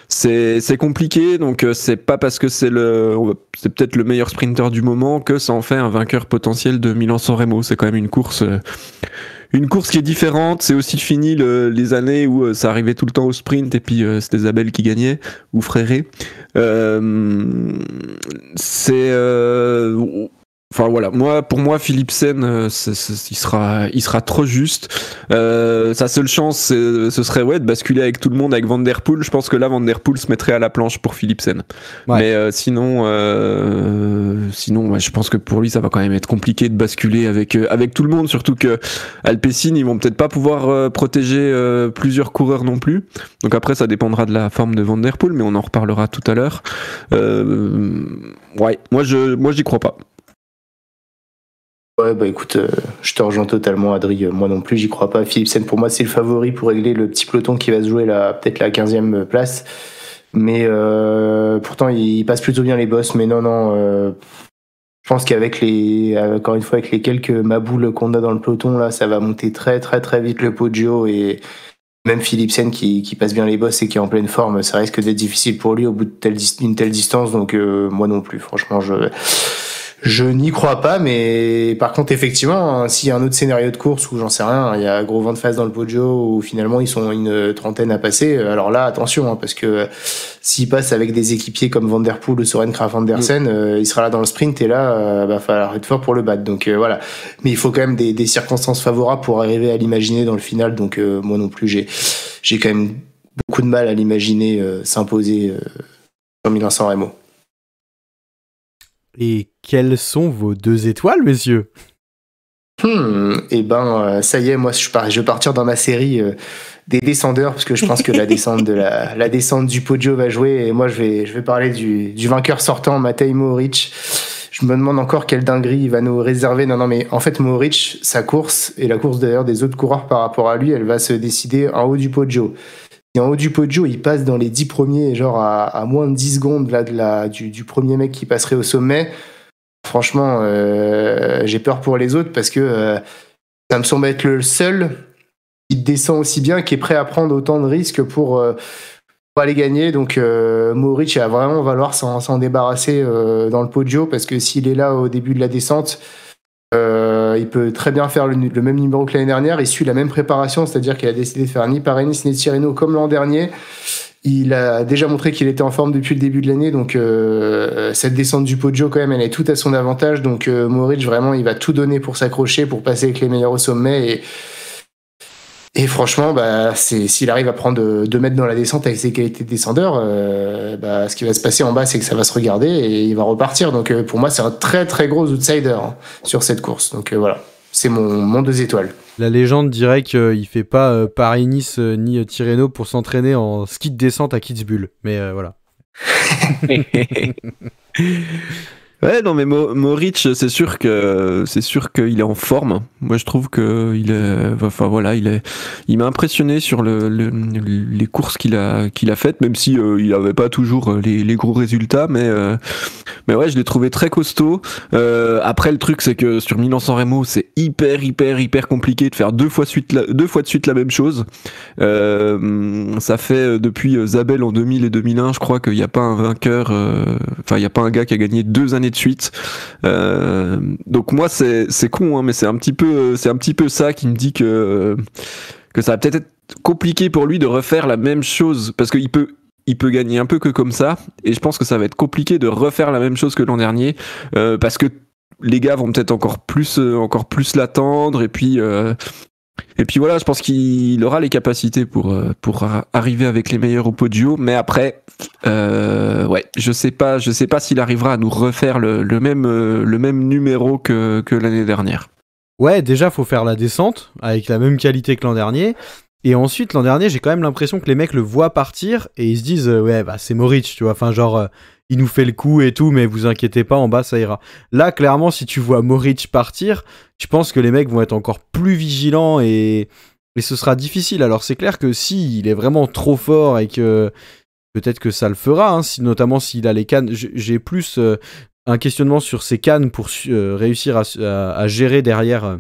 c'est compliqué, donc euh, c'est pas parce que c'est le c'est peut-être le meilleur sprinter du moment que ça en fait un vainqueur potentiel de Milan-San Remo. C'est quand même une course euh, une course qui est différente. C'est aussi fini les années où euh, ça arrivait tout le temps au sprint et puis c'était Isabelle qui gagnait ou Fréré. c'est Enfin voilà, moi pour moi Philipsen euh, il sera, il sera trop juste. Euh, sa seule chance, ce serait ouais de basculer avec tout le monde avec Van Der Poel. Je pense que là Van Der Poel se mettrait à la planche pour Philipsen Mais euh, sinon, sinon, je pense que pour lui ça va quand même être compliqué de basculer avec avec tout le monde. Surtout que Alpecin, ils vont peut-être pas pouvoir protéger plusieurs coureurs non plus. Donc après ça dépendra de la forme de Van Der Poel, mais on en reparlera tout à l'heure. ouais, moi je, moi j'y crois pas. Ouais, bah écoute, euh, je te rejoins totalement, Adri. Euh, moi non plus, j'y crois pas. Philipsen, pour moi, c'est le favori pour régler le petit peloton qui va se jouer peut-être la 15e euh, place. Mais pourtant, il passe plutôt bien les boss. Mais non, non. je pense qu'avec les, encore une fois, avec les quelques maboules qu'on a dans le peloton, là, ça va monter très, très, très vite le Poggio. Et même Philipsen qui, qui passe bien les boss et qui est en pleine forme, ça risque d'être difficile pour lui au bout d'une telle distance. Donc, moi non plus, franchement, je. Je n'y crois pas, mais par contre, effectivement, hein, s'il y a un autre scénario de course où j'en sais rien, il y a gros vent de face dans le Poggio où finalement ils sont une trentaine à passer, euh, alors là, attention, hein, parce que s'ils euh, s'il passe avec des équipiers comme Van Der Poel ou Soren Andersen, mm. euh, il sera là dans le sprint et là, il va falloir être fort pour le battre. Donc voilà. Mais il faut quand même des, circonstances favorables pour arriver à l'imaginer dans le final. Donc moi non plus, j'ai quand même beaucoup de mal à l'imaginer s'imposer sur Milan et quelles sont vos deux étoiles, messieurs hmm, Eh ben, euh, ça y est, moi, je, vais partir dans ma série euh, des descendeurs, parce que je pense que la descente, de la, *laughs* descente du podio va jouer. Et moi, je vais, je vais parler du, vainqueur sortant, Matej Mohoric. Je me demande encore quelle dinguerie il va nous réserver. Non, non, mais en fait, Mohoric, sa course, et la course d'ailleurs des autres coureurs par rapport à lui, elle va se décider en haut du podio. Et en haut du podio, il passe dans les 10 premiers, genre à, moins de 10 secondes là, de la, du, premier mec qui passerait au sommet. Franchement, euh, j'ai peur pour les autres parce que euh, ça me semble être le seul qui descend aussi bien, qui est prêt à prendre autant de risques pour, euh, pour aller gagner. Donc, Moritz, a va vraiment valoir s'en débarrasser dans le podio parce que s'il est là au début de la descente, euh, il peut très bien faire le, même numéro que l'année dernière. Il suit la même préparation, c'est-à-dire qu'il a décidé de faire ni Parenis ni Tirreno comme l'an dernier. Il a déjà montré qu'il était en forme depuis le début de l'année, donc euh, cette descente du Podio quand même, elle est tout à son avantage. Donc euh, Moritz vraiment, il va tout donner pour s'accrocher, pour passer avec les meilleurs au sommet et et franchement, bah, s'il arrive à prendre 2 mètres dans la descente avec ses qualités de descendeur, euh, bah, ce qui va se passer en bas, c'est que ça va se regarder et il va repartir. Donc euh, pour moi, c'est un très très gros outsider hein, sur cette course. Donc euh, voilà, c'est mon, mon deux étoiles. La légende dirait qu'il fait pas Paris-Nice ni Tirreno pour s'entraîner en ski de descente à Kitzbühel. Mais voilà. *laughs* Ouais, non, mais Moritz, c'est sûr que c'est sûr qu'il est en forme. Moi, je trouve que il est, enfin voilà, il est, il m'a impressionné sur le, les courses qu'il a qu'il a faites, même si euh, il n'avait pas toujours euh, les, les, gros résultats, mais euh, mais ouais, je l'ai trouvé très costaud. Euh, après, le truc, c'est que sur Milan-San Remo, c'est hyper hyper hyper compliqué de faire deux fois suite deux fois de suite la même chose. ça fait depuis Zabel en 2000 et 2001, je crois qu'il n'y a pas un vainqueur, enfin il n'y a pas un gars qui a gagné deux années de suite. Euh, donc moi c'est con, hein, mais c'est un petit peu c'est un petit peu ça qui me dit que que ça va peut-être être compliqué pour lui de refaire la même chose parce qu'il peut il peut gagner un peu que comme ça et je pense que ça va être compliqué de refaire la même chose que l'an dernier euh, parce que les gars vont peut-être encore plus euh, encore plus l'attendre et puis et puis voilà, je pense qu'il aura les capacités pour, euh, pour arriver avec les meilleurs au podio, mais après, euh, ouais, je sais pas, je sais pas s'il arrivera à nous refaire le, même, euh, le même numéro que, que l'année dernière. Ouais, déjà faut faire la descente avec la même qualité que l'an dernier. Et ensuite, l'an dernier, j'ai quand même l'impression que les mecs le voient partir et ils se disent, ouais, bah c'est Moritz, tu vois. Enfin, genre, il nous fait le coup et tout, mais vous inquiétez pas, en bas ça ira. Là, clairement, si tu vois Moritz partir, je pense que les mecs vont être encore plus vigilants et, ce sera difficile. Alors c'est clair que si il est vraiment trop fort et que peut-être que ça le fera, hein, notamment s'il a les cannes, j'ai plus euh, un questionnement sur ses cannes pour euh, réussir à, gérer derrière. Euh,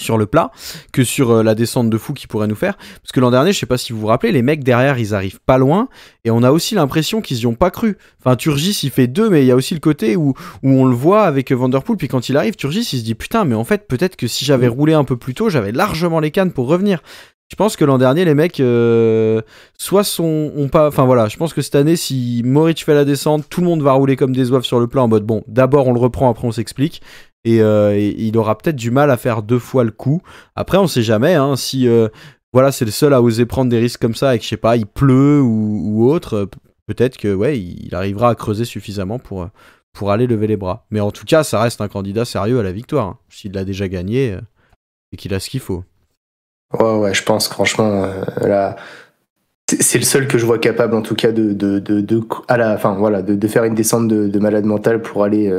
sur le plat que sur euh, la descente de fou qu'ils pourrait nous faire. Parce que l'an dernier, je sais pas si vous vous rappelez, les mecs derrière, ils arrivent pas loin et on a aussi l'impression qu'ils n'y ont pas cru. Enfin, Turgis, il fait deux, mais il y a aussi le côté où, où on le voit avec Vanderpool, puis quand il arrive, Turgis, il se dit putain, mais en fait, peut-être que si j'avais mm. roulé un peu plus tôt, j'avais largement les cannes pour revenir. Je pense que l'an dernier, les mecs, euh, soit sont, ont pas. Enfin voilà, je pense que cette année, si Moritz fait la descente, tout le monde va rouler comme des oeufs sur le plat en mode bon, d'abord on le reprend, après on s'explique. Euh, et, il aura peut-être du mal à faire deux fois le coup. Après, on sait jamais hein, si euh, voilà, c'est le seul à oser prendre des risques comme ça et que je sais pas, il pleut ou, autre. Euh, peut-être que ouais, il arrivera à creuser suffisamment pour, pour aller lever les bras. Mais en tout cas, ça reste un candidat sérieux à la victoire. Hein. S'il l'a déjà gagné et qu'il a ce qu'il faut. Ouais, ouais, je pense, franchement, là, c'est le seul que je vois capable, en tout cas, de, de, à la, voilà, de, faire une descente de, malade mental pour aller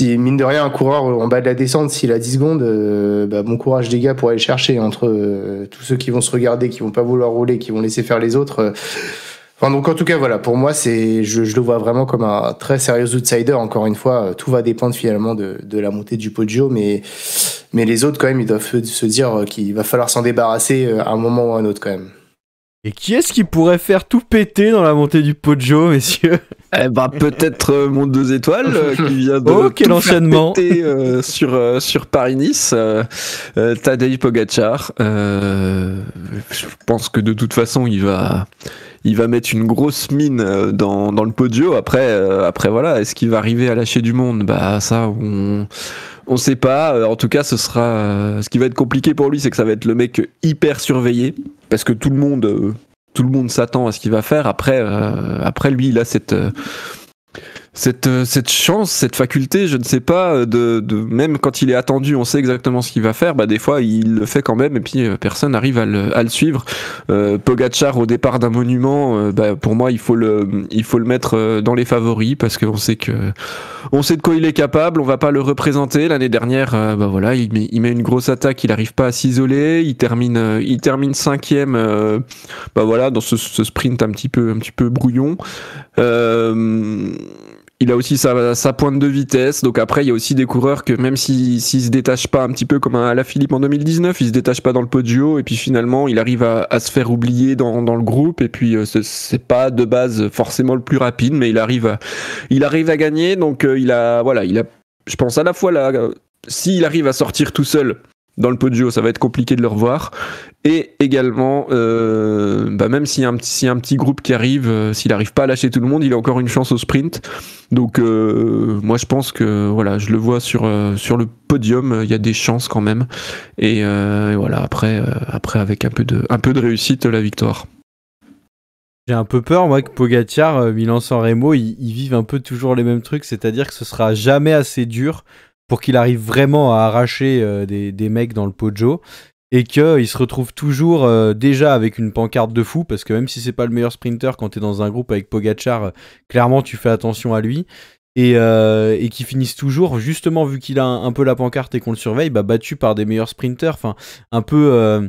si mine de rien un coureur en bas de la descente, s'il a 10 secondes, euh, bah, bon courage les gars pour aller chercher entre euh, tous ceux qui vont se regarder, qui vont pas vouloir rouler, qui vont laisser faire les autres. Euh. Enfin donc en tout cas voilà, pour moi c'est je, le vois vraiment comme un très sérieux outsider. Encore une fois, tout va dépendre finalement de, la montée du podio, mais mais les autres quand même ils doivent se dire qu'il va falloir s'en débarrasser à un moment ou à un autre quand même. Et qui est-ce qui pourrait faire tout péter dans la montée du Poggio, messieurs Eh ben peut-être euh, mon deux étoiles euh, qui *laughs* vient de oh, euh, sur sur Paris Nice, Tadej Pogacar. je pense que de toute façon il va il va mettre une grosse mine euh, dans, le podio. Après, euh, après voilà, est-ce qu'il va arriver à lâcher du monde Bah ça, on on sait pas. Euh, en tout cas, ce sera ce qui va être compliqué pour lui, c'est que ça va être le mec hyper surveillé parce que tout le monde tout le monde s'attend à ce qu'il va faire. Après, après lui, il a cette cette, euh, cette chance, cette faculté, je ne sais pas, euh, de, de, même quand il est attendu, on sait exactement ce qu'il va faire, bah des fois il le fait quand même et puis euh, personne n'arrive à le, à le, suivre. Euh, Pogachar au départ d'un monument, bah, pour moi il faut, le, il faut le mettre dans les favoris parce qu'on sait que on sait de quoi il est capable, on va pas le représenter. L'année dernière, bah voilà, il met, il met, une grosse attaque, il n'arrive pas à s'isoler, il termine, il termine cinquième, bah voilà, dans ce, sprint un petit peu, un petit peu brouillon. Euh, il a aussi sa, pointe de vitesse. Donc après, il y a aussi des coureurs que même s'ils si, se détachent pas un petit peu comme la Philippe en 2019, ils se détachent pas dans le podio et puis finalement, il arrive à, se faire oublier dans, dans, le groupe et puis euh, c'est pas de base forcément le plus rapide, mais il arrive à, il arrive à gagner. Donc euh, il a voilà, il a je pense à la fois là euh, s'il arrive à sortir tout seul dans le podium, ça va être compliqué de le revoir. Et également, euh, bah, même s'il un, si un petit groupe qui arrive, euh, s'il n'arrive pas à lâcher tout le monde, il a encore une chance au sprint. Donc euh, moi je pense que voilà, je le vois sur, le podium, il y a des chances quand même. Et, voilà, après, après avec un peu, de, réussite, la victoire. J'ai un peu peur, moi, que Pogacar, Milan San Remo, ils, vivent un peu toujours les mêmes trucs, c'est-à-dire que ce sera jamais assez dur pour qu'il arrive vraiment à arracher euh, des, mecs dans le pojo et qu'il euh, se retrouve toujours euh, déjà avec une pancarte de fou, parce que même si c'est pas le meilleur sprinter, quand t'es dans un groupe avec Pogachar, clairement tu fais attention à lui, et, qu'il finisse toujours, justement vu qu'il a un, peu la pancarte et qu'on le surveille, bah, battu par des meilleurs sprinters, enfin un peu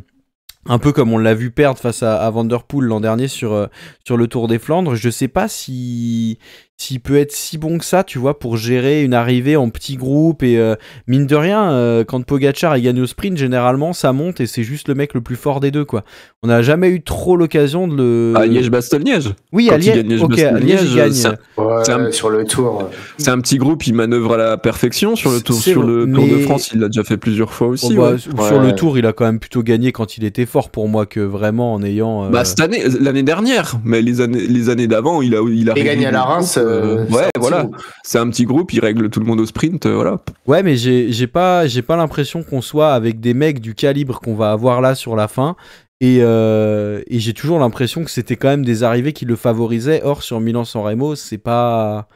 un peu comme on l'a vu perdre face à, à Vanderpool l'an dernier sur, euh, sur le Tour des Flandres. Je sais pas si s'il peut être si bon que ça, tu vois, pour gérer une arrivée en petit groupe et euh, mine de rien, euh, quand Pogachar a gagné au sprint, généralement ça monte et c'est juste le mec le plus fort des deux, quoi. On n'a jamais eu trop l'occasion de le. Ah, à Liège Bastogne-Liège. Oui, à Liège. Ok. Liège gagne. ouais, sur le tour. C'est un petit groupe, il manœuvre à la perfection sur le tour. Sur le de France, il l'a déjà fait plusieurs fois aussi. Oh, bah, sur le tour, il a quand même plutôt gagné quand il était fort pour moi que vraiment en ayant. Euh, bah, cette année, euh, l'année dernière, mais les années, les années d'avant, il a, il a. gagné à la Reims. Euh, ouais, voilà. C'est un petit groupe, il règle tout le monde au sprint, voilà. Ouais, mais j'ai pas, j'ai pas l'impression qu'on soit avec des mecs du calibre qu'on va avoir là sur la fin. Et, et j'ai toujours l'impression que c'était quand même des arrivées qui le favorisaient. Or, sur Milan-San Remo, c'est pas.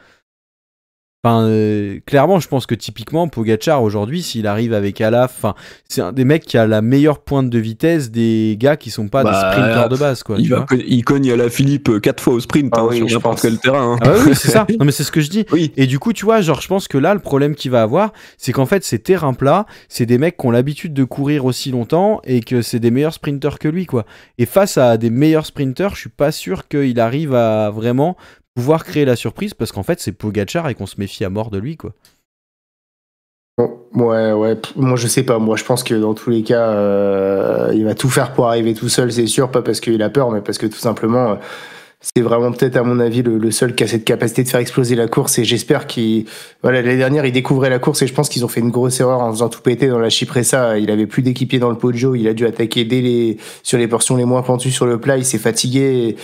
Enfin, euh, clairement, je pense que typiquement, Pogachar aujourd'hui, s'il arrive avec Alaf, c'est un des mecs qui a la meilleure pointe de vitesse des gars qui sont pas des bah, sprinteurs de base, quoi. Il, va il cogne à la Philippe euh, quatre fois au sprint ah hein, sur n'importe quel terrain. Hein. Ah oui, c'est ça. *laughs* Non, mais c'est ce que je dis. Oui. Et du coup, tu vois, genre, je pense que là, le problème qu'il va avoir, c'est qu'en fait, ces terrains plats, c'est des mecs qui ont l'habitude de courir aussi longtemps et que c'est des meilleurs sprinteurs que lui, quoi. Et face à des meilleurs sprinteurs, je suis pas sûr qu'il arrive à vraiment pouvoir créer la surprise parce qu'en fait c'est Pogachar et qu'on se méfie à mort de lui quoi. Oh, ouais, ouais, moi je sais pas, moi je pense que dans tous les cas, euh, il va tout faire pour arriver tout seul, c'est sûr, pas parce qu'il a peur, mais parce que tout simplement, euh, c'est vraiment peut-être à mon avis le, seul qui a cette capacité de faire exploser la course et j'espère qu'il voilà l'année dernière il découvrait la course et je pense qu'ils ont fait une grosse erreur en faisant tout péter dans la Chipressa il avait plus d'équipier dans le podio il a dû attaquer dès les sur les portions les moins pentues sur le plat il s'est fatigué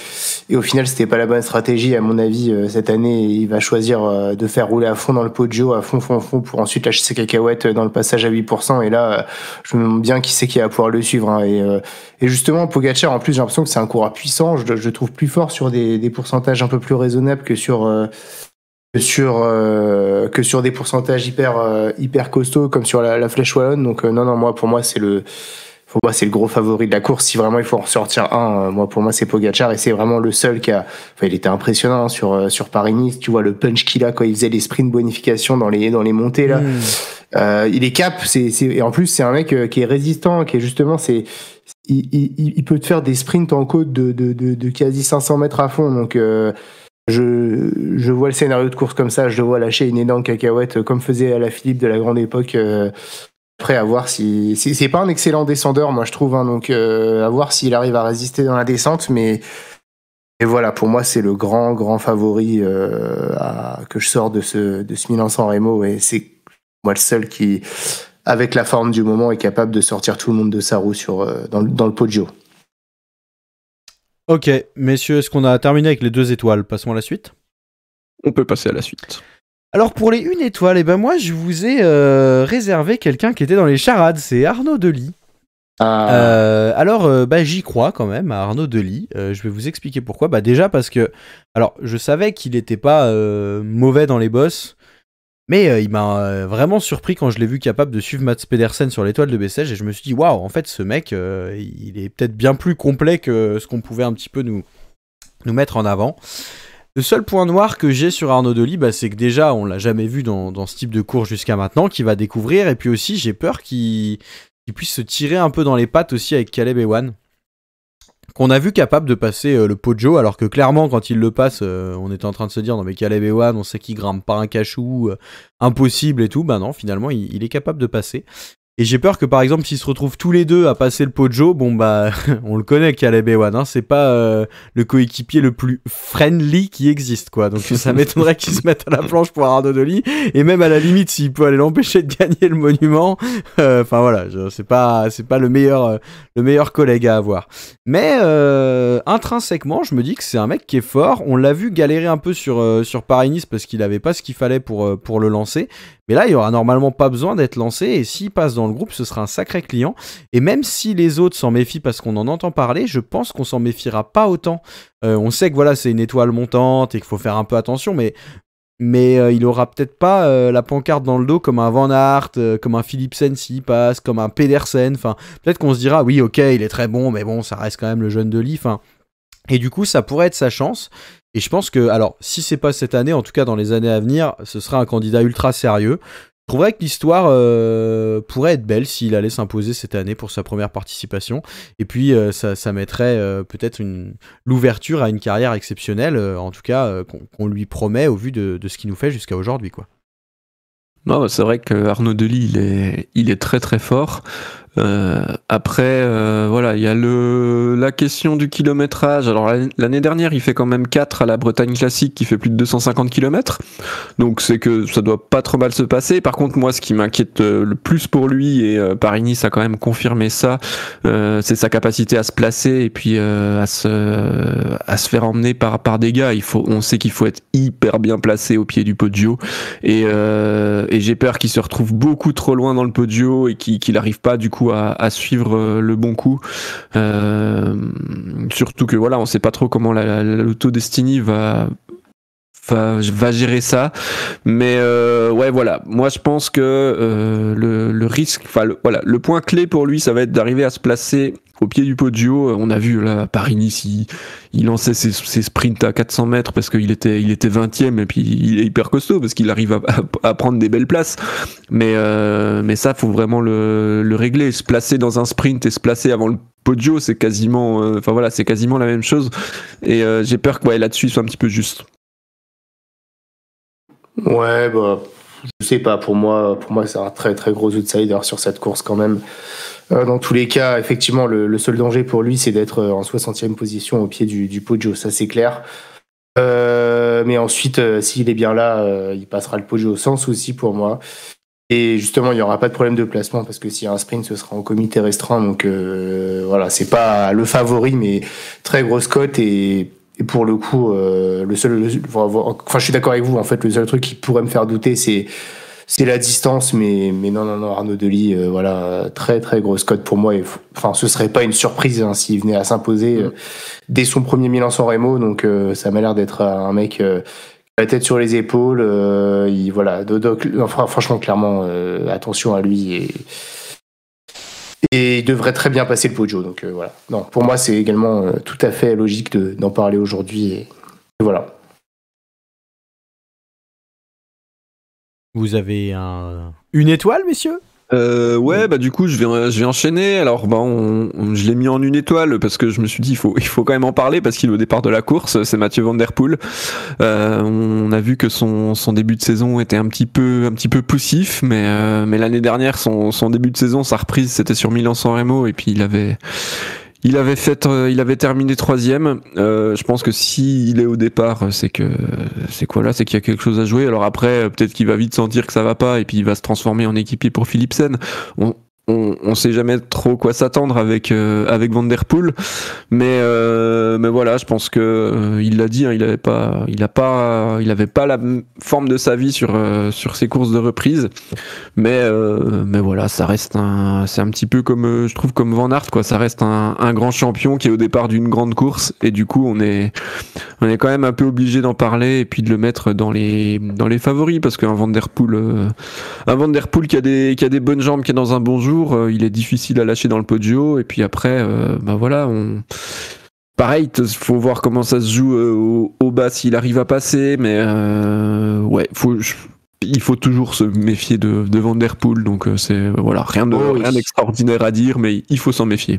et, au final c'était pas la bonne stratégie à mon avis euh, cette année il va choisir euh, de faire rouler à fond dans le podio à fond fond fond pour ensuite lâcher ses cacahuètes euh, dans le passage à 8% et là je me demande bien qui c'est qui va pouvoir le suivre hein. et, justement Pogacar en plus j'ai l'impression que c'est un coureur puissant je, je trouve plus fort sur des, pourcentages un peu plus raisonnables que sur, euh, que, sur, euh, que sur des pourcentages hyper, euh, hyper costauds comme sur la, flèche wallonne. Donc non, non, moi pour moi c'est le pour moi, c'est le gros favori de la course. Si vraiment il faut en sortir un, moi, pour moi, c'est Pogacar et c'est vraiment le seul qui a. Enfin, il était impressionnant hein, sur sur Paris-Nice. Tu vois le punch qu'il a quand il faisait les sprints bonification dans les dans les montées là. Mmh. il est cap. C'est et en plus c'est un mec qui est résistant, qui est justement c'est il, peut te faire des sprints en côte de, quasi 500 mètres à fond. Donc, euh, je, vois le scénario de course comme ça. Je le vois lâcher une énorme cacahuète euh, comme faisait à la Philippe de la grande époque. Euh, après, à voir si. C'est pas un excellent descendeur, moi, je trouve. Hein. donc, à voir s'il arrive à résister dans la descente. Mais. voilà, pour moi, c'est le grand, grand favori que je sors de ce, de ce Milan San Remo. Et c'est moi le seul qui avec la forme du moment, est capable de sortir tout le monde de sa roue sur, euh, dans, le podio. Ok, messieurs, est-ce qu'on a terminé avec les deux étoiles Passons à la suite. On peut passer à la suite. Alors pour les une étoile, et eh ben moi je vous ai euh, réservé quelqu'un qui était dans les charades, c'est Arnaud Delis. Ah. Euh, alors, bah, j'y crois quand même à Arnaud Delis. je vais vous expliquer pourquoi. Bah, déjà parce que, alors, je savais qu'il n'était pas mauvais dans les boss, mais euh, il m'a euh, vraiment surpris quand je l'ai vu capable de suivre Matt Pedersen sur l'étoile de Bessège, et je me suis dit waouh, en fait ce mec, euh, il est peut-être bien plus complet que ce qu'on pouvait un petit peu nous, nous mettre en avant. Le seul point noir que j'ai sur Arnaud Delis, bah, c'est que déjà on l'a jamais vu dans, ce type de cours jusqu'à maintenant, qu'il va découvrir et puis aussi j'ai peur qu'il puisse se tirer un peu dans les pattes aussi avec Caleb Ewan. On a vu capable de passer euh, le Pojo, alors que clairement, quand il le passe, euh, on était en train de se dire non, mais Caleb 1 on sait qu'il grimpe pas un cachou, euh, impossible et tout. Bah non, finalement, il est capable de passer. Et j'ai peur que par exemple s'ils se retrouvent tous les deux à passer le Pojo, bon bah *laughs* on le connaît Caleb Ewan, hein, c'est pas euh, le coéquipier le plus friendly qui existe quoi. Donc ça *laughs* m'étonnerait qu'ils se mettent à la planche pour Arnaud lit. et même à la limite s'il peut aller l'empêcher de gagner le monument, euh, enfin voilà, c'est pas c'est pas le meilleur euh, le meilleur collègue à avoir. Mais intrinsèquement, je me dis que c'est un mec qui est fort, on l'a vu galérer un peu sur sur Paris-Nice parce qu'il avait pas ce qu'il fallait pour pour le lancer, mais là, il y aura normalement pas besoin d'être lancé et s'il passe dans le groupe, ce sera un sacré client. Et même si les autres s'en méfient parce qu'on en entend parler, je pense qu'on s'en méfiera pas autant. Euh, on sait que voilà, c'est une étoile montante et qu'il faut faire un peu attention, mais mais euh, il aura peut-être pas euh, la pancarte dans le dos comme un Van Aert, comme un Philipsen s'il passe, comme un Pedersen. Enfin, peut-être qu'on se dira oui, ok, il est très bon, mais bon, ça reste quand même le jeune de Lee. Hein. et du coup, ça pourrait être sa chance. Et je pense que, alors, si c'est pas cette année, en tout cas dans les années à venir, ce sera un candidat ultra sérieux. Je trouverais que l'histoire euh, pourrait être belle s'il allait s'imposer cette année pour sa première participation. Et puis, euh, ça, mettrait euh, peut-être l'ouverture à une carrière exceptionnelle, en tout cas, qu'on lui promet au vu de, ce qu'il nous fait jusqu'à aujourd'hui, quoi. Non, c'est vrai que Arnaud Delis, il est, il est très très fort. Euh, après, euh, voilà, il y a le, la question du kilométrage. Alors l'année dernière, il fait quand même 4 à la Bretagne classique qui fait plus de 250 km. Donc c'est que ça doit pas trop mal se passer. Par contre, moi, ce qui m'inquiète euh, le plus pour lui, et Paris-Nice a quand même confirmé ça, c'est sa capacité à se placer et puis à, se, à se faire emmener par, par des gars. Il faut, on sait qu'il faut être hyper bien placé au pied du podio. Et, j'ai peur qu'il se retrouve beaucoup trop loin dans le podio et qu'il n'arrive pas du coup à, suivre euh, le bon coup. Euh, surtout que voilà, on sait pas trop comment la, l'autodestinie va Va, gérer ça. Mais euh, ouais, voilà. Moi, je pense que le, le, risque, enfin, voilà, le point clé pour lui, ça va être d'arriver à se placer au pied du podio, euh, On a vu là à Paris-Nice, il, lançait ses, sprints à 400 mètres parce qu'il était, il était 20e et puis il est hyper costaud parce qu'il arrive à, prendre des belles places. Mais, euh, mais ça, faut vraiment le, régler. Se placer dans un sprint et se placer avant le podio, c'est quasiment, euh, voilà, c'est quasiment la même chose. Et euh, j'ai peur que ouais, là-dessus, soit un petit peu juste. Ouais, bah, je sais pas. Pour moi, pour moi, c'est un très très gros outsider sur cette course quand même. Euh, dans tous les cas, effectivement, le, seul danger pour lui, c'est d'être euh, en 60e position au pied du, du Poggio, ça c'est clair. Euh, mais ensuite, euh, s'il est bien là, il passera le Poggio sans souci pour moi. Et justement, il n'y aura pas de problème de placement parce que s'il y a un sprint, ce sera en comité restreint. Donc voilà, c'est pas le favori, mais très grosse cote. Et, pour le coup, le seul. enfin, je suis d'accord avec vous. En fait, le seul truc qui pourrait me faire douter, c'est c'est la distance, mais, mais non, non, non, Arnaud Delis, euh, voilà, très, très grosse cote pour moi. enfin, ce serait pas une surprise hein, s'il venait à s'imposer mm. euh, dès son premier Milan San Remo. Donc, euh, ça m'a l'air d'être un mec la tête sur les épaules. voilà, franchement, clairement, attention à lui et. il devrait très bien passer le podio. Donc voilà. pour moi, c'est également tout à fait logique d'en parler aujourd'hui. voilà. Vous avez un... une étoile, messieurs euh, ouais, bah du coup je vais, je vais enchaîner. Alors bah, je l'ai mis en une étoile parce que je me suis dit il faut, il faut quand même en parler parce qu'il est au départ de la course. C'est Mathieu Van Der Poel. Euh, on a vu que son, début de saison était un petit peu un petit peu poussif, mais euh, mais l'année dernière son, son début de saison, sa reprise c'était sur Milan-San Remo et puis il avait il avait fait, euh, il avait terminé troisième. Euh, je pense que s'il il est au départ, c'est que c'est quoi là C'est qu'il y a quelque chose à jouer. Alors après, euh, peut-être qu'il va vite sentir que ça va pas et puis il va se transformer en équipier pour Philipsen on, ne sait jamais trop quoi s'attendre avec euh, avec Poel mais euh, mais voilà, je pense que euh, il l'a dit, hein, il avait pas, il a pas, il avait pas la forme de sa vie sur euh, sur ses courses de reprise, mais mais voilà, ça reste un, c'est un petit peu comme je trouve comme Van Aert quoi, ça reste un, grand champion qui est au départ d'une grande course et du coup on est on est quand même un peu obligé d'en parler et puis de le mettre dans les dans les favoris parce qu'un Van un Poel qui a des qui a des bonnes jambes, qui est dans un bon jour euh, il est difficile à lâcher dans le podio Et puis après, euh, bah voilà, on. Pareil, faut voir comment ça se joue euh, au, bas s'il arrive à passer, mais ouais, il faut toujours se méfier de, Van Der Poel, donc c'est voilà, oh, rien d'extraordinaire à dire, mais il faut s'en méfier.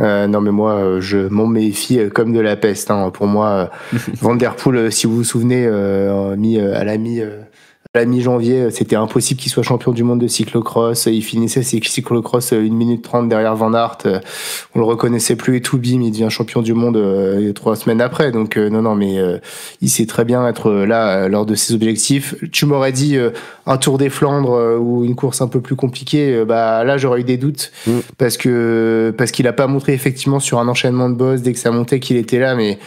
non mais moi je m'en méfie comme de la peste. Hein. Pour moi, *laughs* Van Der Poel, si vous vous souvenez, mis à la mi la mi-janvier, euh, c'était impossible qu'il soit champion du monde de cyclocross. Il finissait ses cyclocross euh, une minute trente derrière Van Aert. Euh, on le reconnaissait plus et tout, bim, il devient champion du monde trois semaines après. Donc non, non, mais il sait très bien être là lors de ses objectifs. Tu m'aurais dit un Tour des Flandres ou une course un peu plus compliquée, bah là j'aurais eu des doutes mm. parce que parce qu'il a pas montré effectivement sur un enchaînement de boss dès que ça montait qu'il était là, mais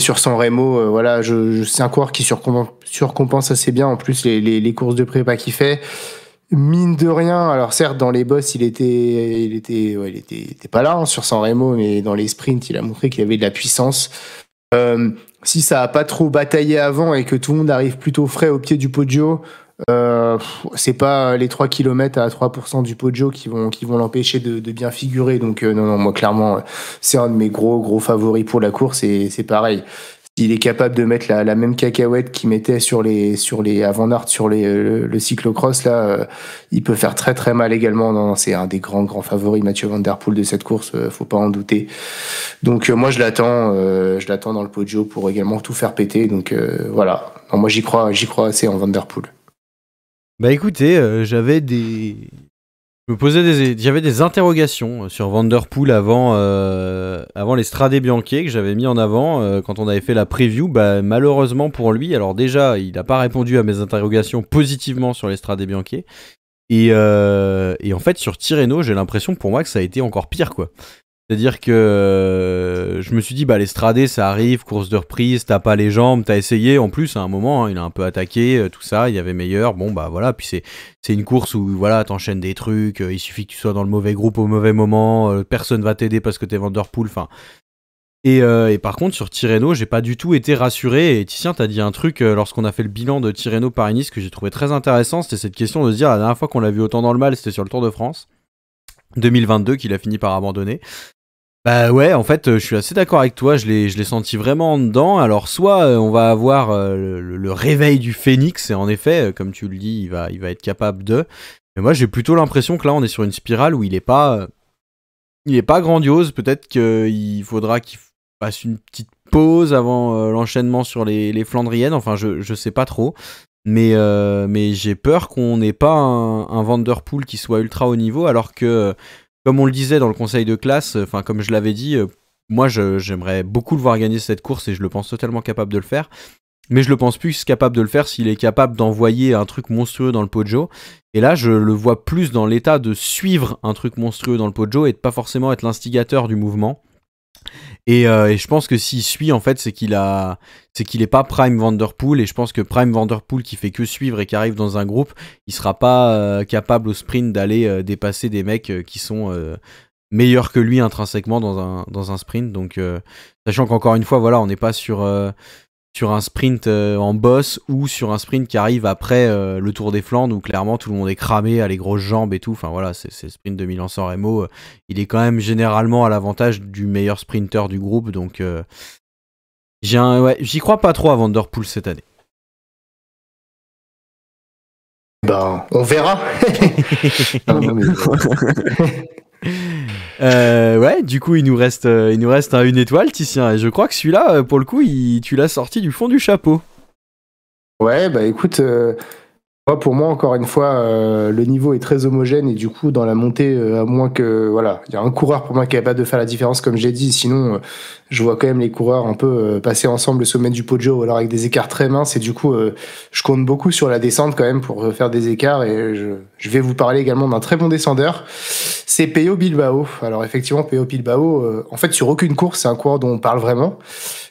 sur son Remo, euh, voilà, je, c'est un coureur qui surcompense, assez bien en plus les, courses de prépa qu'il fait. Mine de rien, alors certes dans les boss il était, il était, il était, pas là hein, sur son Remo, mais dans les sprints il a montré qu'il avait de la puissance. Euh, si ça a pas trop bataillé avant et que tout le monde arrive plutôt frais au pied du podio, euh, c'est pas les 3 km à 3% du Poggio qui vont, qui vont l'empêcher de, de, bien figurer. Donc, euh, non, non, moi, clairement, c'est un de mes gros, gros favoris pour la course et c'est pareil. S'il est capable de mettre la, la même cacahuète qu'il mettait sur les, sur les avant sur les, euh, le, cyclocross, là, euh, il peut faire très, très mal également. Non, c'est un des grands, grands favoris, Mathieu Van Der Poel, de cette course. faut pas en douter. Donc, moi, je l'attends, je l'attends dans le Poggio pour également tout faire péter. Donc, voilà. moi, j'y crois, j'y crois assez en Van Der Poel. Bah écoutez, euh, j'avais des. posais des. J'avais des interrogations euh, sur Vanderpool avant, euh, avant les Stradé Bianchi que j'avais mis en avant quand on avait fait la preview. Bah, malheureusement pour lui, alors déjà, il n'a pas répondu à mes interrogations positivement sur les Stradé Bianchi Et, en fait, sur Tirreno, j'ai l'impression pour moi que ça a été encore pire, quoi. C'est-à-dire que euh, je me suis dit, bah, l'estradé, ça arrive, course de reprise, t'as pas les jambes, t'as essayé. En plus, à un moment, hein, il a un peu attaqué, euh, tout ça, il y avait meilleur. Bon, bah voilà, puis c'est, une course où voilà, t'enchaînes des trucs, euh, il suffit que tu sois dans le mauvais groupe au mauvais moment, personne va t'aider parce que t'es Vanderpool, enfin. Et, et, par contre, sur Tirreno, j'ai pas du tout été rassuré. Et Titien, t'as dit un truc lorsqu'on a fait le bilan de Tirreno Paris-Nice que j'ai trouvé très intéressant. C'était cette question de se dire la dernière fois qu'on l'a vu autant dans le mal, c'était sur le Tour de France 2022 qu'il a fini par abandonner. Bah ouais, en fait, euh, je suis assez d'accord avec toi, je l'ai senti vraiment dedans. Alors soit euh, on va avoir euh, le, réveil du phénix, et en effet, comme tu le dis, il va, il va être capable de... Mais moi j'ai plutôt l'impression que là on est sur une spirale où il n'est pas... Il est pas grandiose, peut-être qu'il faudra qu'il fasse une petite pause avant l'enchaînement sur les, Flandriennes, enfin je, je sais pas trop. Mais, mais j'ai peur qu'on n'ait pas un Vanderpool qui soit ultra haut niveau alors que comme on le disait dans le conseil de classe, euh, enfin comme je l'avais dit, euh, moi j'aimerais beaucoup le voir gagner cette course et je le pense totalement capable de le faire. Mais je le pense plus capable de le faire s'il est capable d'envoyer un truc monstrueux dans le pojo. Et là, je le vois plus dans l'état de suivre un truc monstrueux dans le pojo et de pas forcément être l'instigateur du mouvement. Euh, et, je pense que s'il suit, en fait, c'est qu'il a, c'est qu'il est pas Prime Vanderpool. Et je pense que Prime Vanderpool qui fait que suivre et qui arrive dans un groupe, il sera pas euh, capable au sprint d'aller euh, dépasser des mecs qui sont meilleurs que lui intrinsèquement dans un, dans un sprint. Donc, sachant qu'encore une fois, voilà, on n'est pas sur sur un sprint euh, en boss ou sur un sprint qui arrive après euh, le Tour des Flandres où clairement tout le monde est cramé, à les grosses jambes et tout. Enfin voilà, c'est le sprint de Milan-San Remo. Euh, il est quand même généralement à l'avantage du meilleur sprinter du groupe. Donc j'y crois pas trop à Vanderpool cette année. Ben, on verra. *laughs* *laughs* *laughs* Euh, ouais, du coup, il nous reste, euh, il nous reste une étoile, Titien. Et je crois que celui-là, euh, pour le coup, il, tu l'as sorti du fond du chapeau. Ouais, bah écoute, pour moi, encore une fois, euh, le niveau est très homogène et du coup, dans la montée, euh, à moins que voilà, il y a un coureur pour moi qui est capable de faire la différence, comme j'ai dit. Sinon, euh, je vois quand même les coureurs un peu passer ensemble le sommet du podio alors avec des écarts très minces. Et du coup, je compte beaucoup sur la descente quand même pour faire des écarts. Et je, vais vous parler également d'un très bon descendeur. C'est Peo Bilbao. Alors effectivement, Peo Bilbao, en fait, sur aucune course, c'est un coureur dont on parle vraiment.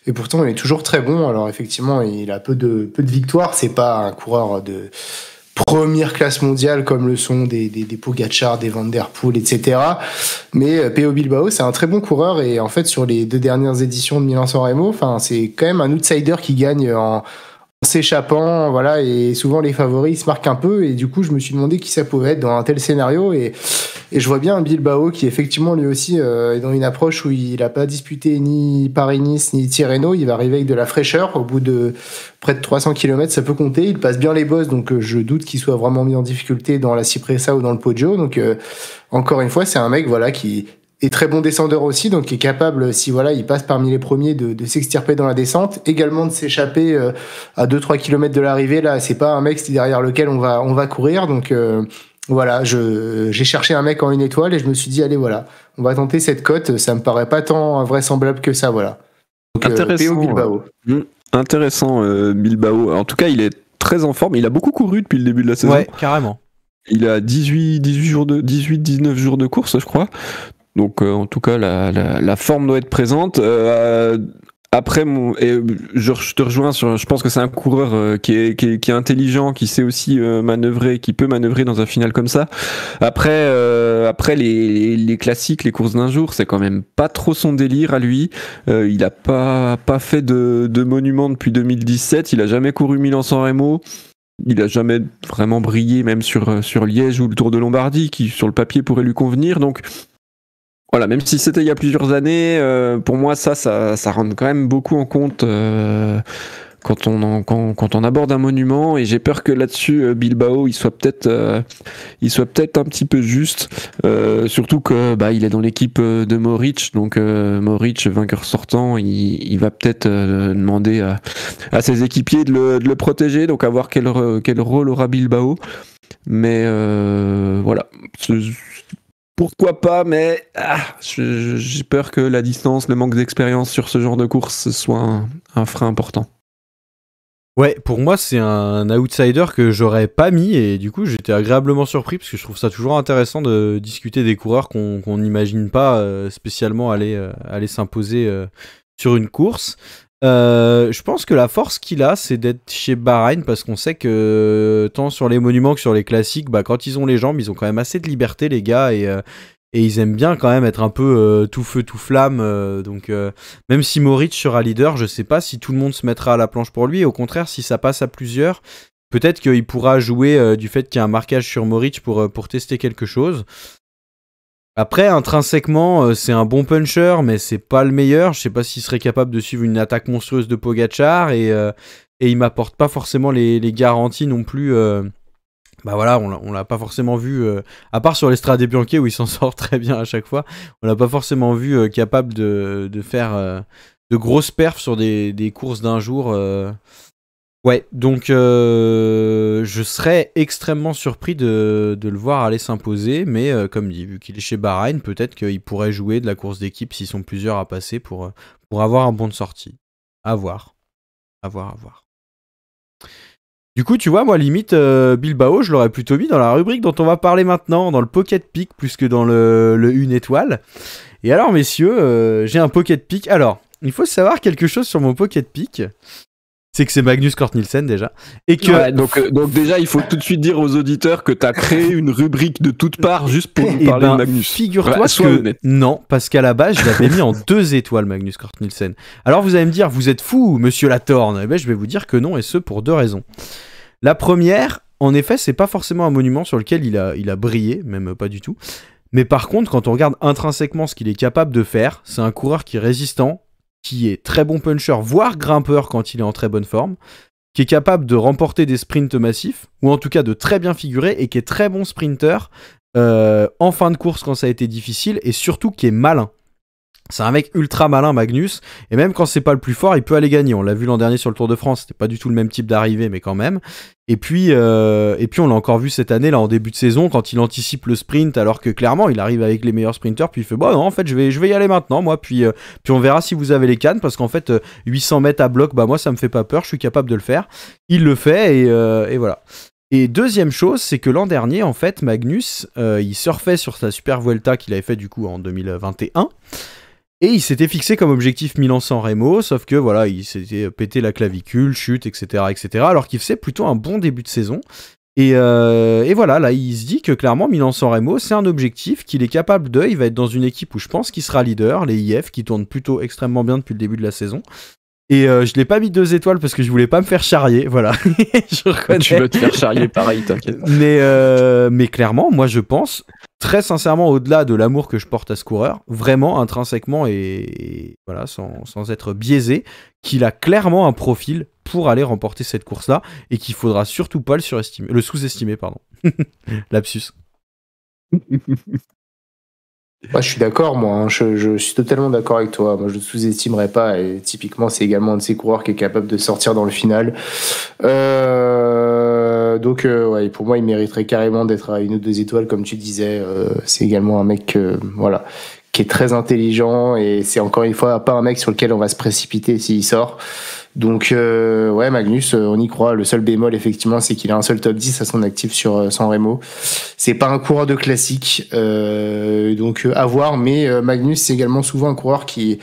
Et pourtant, il est toujours très bon. Alors effectivement, il a peu de peu de victoires. C'est pas un coureur de première classe mondiale comme le sont des, des, des Pogacar, des Van Der Poel, etc. Mais euh, Peo Bilbao, c'est un très bon coureur et en fait sur les deux dernières éditions de Milan-San Remo, enfin c'est quand même un outsider qui gagne en s'échappant, voilà, et souvent les favoris se marquent un peu, et du coup je me suis demandé qui ça pouvait être dans un tel scénario, et, et je vois bien Bilbao qui effectivement lui aussi euh, est dans une approche où il n'a pas disputé ni Paris-Nice ni Tirreno, il va arriver avec de la fraîcheur, au bout de près de 300 km ça peut compter, il passe bien les bosses, donc euh, je doute qu'il soit vraiment mis en difficulté dans la Cipressa ou dans le Poggio, donc euh, encore une fois c'est un mec voilà qui, est très bon descendeur aussi, donc est capable, euh, si voilà, il passe parmi les premiers, de, s'extirper dans la descente, également de s'échapper euh, à 2-3 km de l'arrivée. Là, c'est pas un mec derrière lequel on va, on va courir. Donc euh, voilà voilà, j'ai cherché un mec en une étoile et je me suis dit, allez, voilà, on va tenter cette cote. Ça me paraît pas tant vraisemblable que ça, voilà. Intéressant. Bilbao. Hmm, intéressant, Bilbao. En tout cas, il est très en forme. Il a beaucoup couru depuis le début de la saison. carrément. Il a 18, 18, jours de, 18, 19 jours de course, je crois. Donc euh, en tout cas, la, forme doit être présente. Euh, après, je, te rejoins sur. Je pense que c'est un coureur euh, qui, est, intelligent, qui sait aussi manœuvrer, qui peut manœuvrer dans un final comme ça. Après, après les, classiques, les courses d'un jour, c'est quand même pas trop son délire à lui. il n'a pas pas fait de, monuments monument depuis 2017. Il a jamais couru Milan-San Remo. Il a jamais vraiment brillé, même sur sur Liège ou le Tour de Lombardie, qui sur le papier pourrait lui convenir. Donc voilà, même si c'était il y a plusieurs années, euh, pour moi, ça, ça, ça quand même beaucoup en compte euh, quand, on quand, on aborde un monument. Et j'ai peur que là-dessus, euh, Bilbao, il soit peut-être, il soit peut-être un petit peu juste. surtout que, bah, il est dans l'équipe de Moric, donc Moric, vainqueur sortant, il, va peut-être demander à, à, ses équipiers de le, de le, protéger. Donc, à voir quel, quel rôle aura Bilbao. Mais voilà pourquoi pas, mais ah, j'ai peur que la distance, le manque d'expérience sur ce genre de course soit un, frein important. Ouais, pour moi, c'est un outsider que j'aurais pas mis et du coup, j'étais agréablement surpris parce que je trouve ça toujours intéressant de discuter des coureurs qu'on n'imagine pas euh, spécialement aller, euh, aller s'imposer euh, sur une course. Euh, je pense que la force qu'il a, c'est d'être chez Bahreïn parce qu'on sait que euh, tant sur les monuments que sur les classiques, bah, quand ils ont les jambes, ils ont quand même assez de liberté, les gars, et, euh, ils aiment bien quand même être un peu tout feu, tout flamme. donc, même si Moritz sera leader, je sais pas si tout le monde se mettra à la planche pour lui. Au contraire, si ça passe à plusieurs, peut-être qu'il pourra jouer du fait qu'il y a un marquage sur Moritz pour tester quelque chose. Après, intrinsèquement, euh, c'est un bon puncher, mais c'est pas le meilleur. Je sais pas s'il serait capable de suivre une attaque monstrueuse de Pogachar et, euh, et il m'apporte pas forcément les, garanties non plus. Euh, bah voilà, on l'a pas forcément vu, à part sur l'Estrade Bianche où il *laughs* s'en sort très bien à chaque fois, on l'a pas forcément vu capable de, faire de grosses perfs sur des, des courses d'un jour. Ouais, donc euh, je serais extrêmement surpris de, le voir aller s'imposer, mais euh, comme dit, vu qu'il est chez Bahreïn, peut-être qu'il pourrait jouer de la course d'équipe s'ils sont plusieurs à passer pour, euh, pour avoir un bon de sortie. À voir. À voir, à voir. Du coup, tu vois, moi, limite, Bilbao, je l'aurais plutôt mis dans la rubrique dont on va parler maintenant, dans le pocket pick plus que dans le, le une étoile. Et alors, messieurs, j'ai un pocket pick. Alors, il faut savoir quelque chose sur mon pocket pick c'est que c'est Magnus Kort déjà. Et que... donc, euh, donc déjà, il faut tout de suite dire aux auditeurs que tu as créé une rubrique de toutes parts juste pour eh nous parler ben, de Magnus. Figure-toi que non, parce qu'à la base, je l'avais mis en deux étoiles, Magnus Kort Alors vous allez me dire, vous êtes fou, monsieur Latorne. Eh bien, je vais vous dire que non, et ce pour deux raisons. La première, en effet, c'est pas forcément un monument sur lequel il a, il a brillé, même pas du tout. Mais par contre, quand on regarde intrinsèquement ce qu'il est capable de faire, c'est un coureur qui est résistant, qui est très bon puncher, voire grimpeur quand il est en très bonne forme, qui est capable de remporter des sprints massifs, ou en tout cas de très bien figurer, et qui est très bon sprinter euh, en fin de course quand ça a été difficile, et surtout qui est malin. C'est un mec ultra malin, Magnus. Et même quand c'est pas le plus fort, il peut aller gagner. On l'a vu l'an dernier sur le Tour de France. C'était pas du tout le même type d'arrivée, mais quand même. Et puis, euh, et puis on l'a encore vu cette année, là, en début de saison, quand il anticipe le sprint, alors que clairement, il arrive avec les meilleurs sprinteurs. Puis il fait, Bon, bah non, en fait, je vais, je vais y aller maintenant, moi. Puis, euh, puis on verra si vous avez les cannes, parce qu'en fait, 800 euh, mètres à bloc, bah moi, ça me fait pas peur. Je suis capable de le faire. Il le fait, et, et voilà. Et deuxième chose, c'est que l'an dernier, en fait, Magnus, il surfait sur sa super Vuelta qu'il avait fait du coup en 2021. Et il s'était fixé comme objectif Milan-San Remo, sauf que voilà, il s'était pété la clavicule, chute, etc., etc. Alors qu'il faisait plutôt un bon début de saison. Et, euh, voilà, là, il se dit que clairement, Milan-San Remo, c'est un objectif qu'il est capable de. Il va être dans une équipe où je pense qu'il sera leader, les IF, qui tournent plutôt extrêmement bien depuis le début de la saison. Et je euh, je l'ai pas mis deux étoiles parce que je voulais pas me faire charrier, *laughs* voilà. Tu veux te faire charrier pareil, t'inquiète. Mais, euh, mais clairement, moi je pense très sincèrement, au-delà de l'amour que je porte à ce coureur, vraiment intrinsèquement et, voilà, sans, être biaisé, qu'il a clairement un profil pour aller remporter cette course-là et qu'il faudra surtout pas le surestimer, le sous-estimer, pardon. *laughs* Lapsus. *laughs* je suis d'accord, moi. Hein. Je, suis totalement d'accord avec toi. Moi, je ne sous-estimerai pas. Et typiquement, c'est également un de ces coureurs qui est capable de sortir dans le final. Euh euh, donc, euh, pour moi, il mériterait carrément d'être à une ou deux étoiles, comme tu disais. Euh, c'est également un mec, voilà, qui est très intelligent et c'est encore une fois pas un mec sur lequel on va se précipiter s'il sort. Donc ouais Magnus, on y croit. Le seul bémol effectivement, c'est qu'il a un seul top 10 à son actif sur San Remo. C'est pas un coureur de classique, donc à voir. Mais Magnus, c'est également souvent un coureur qui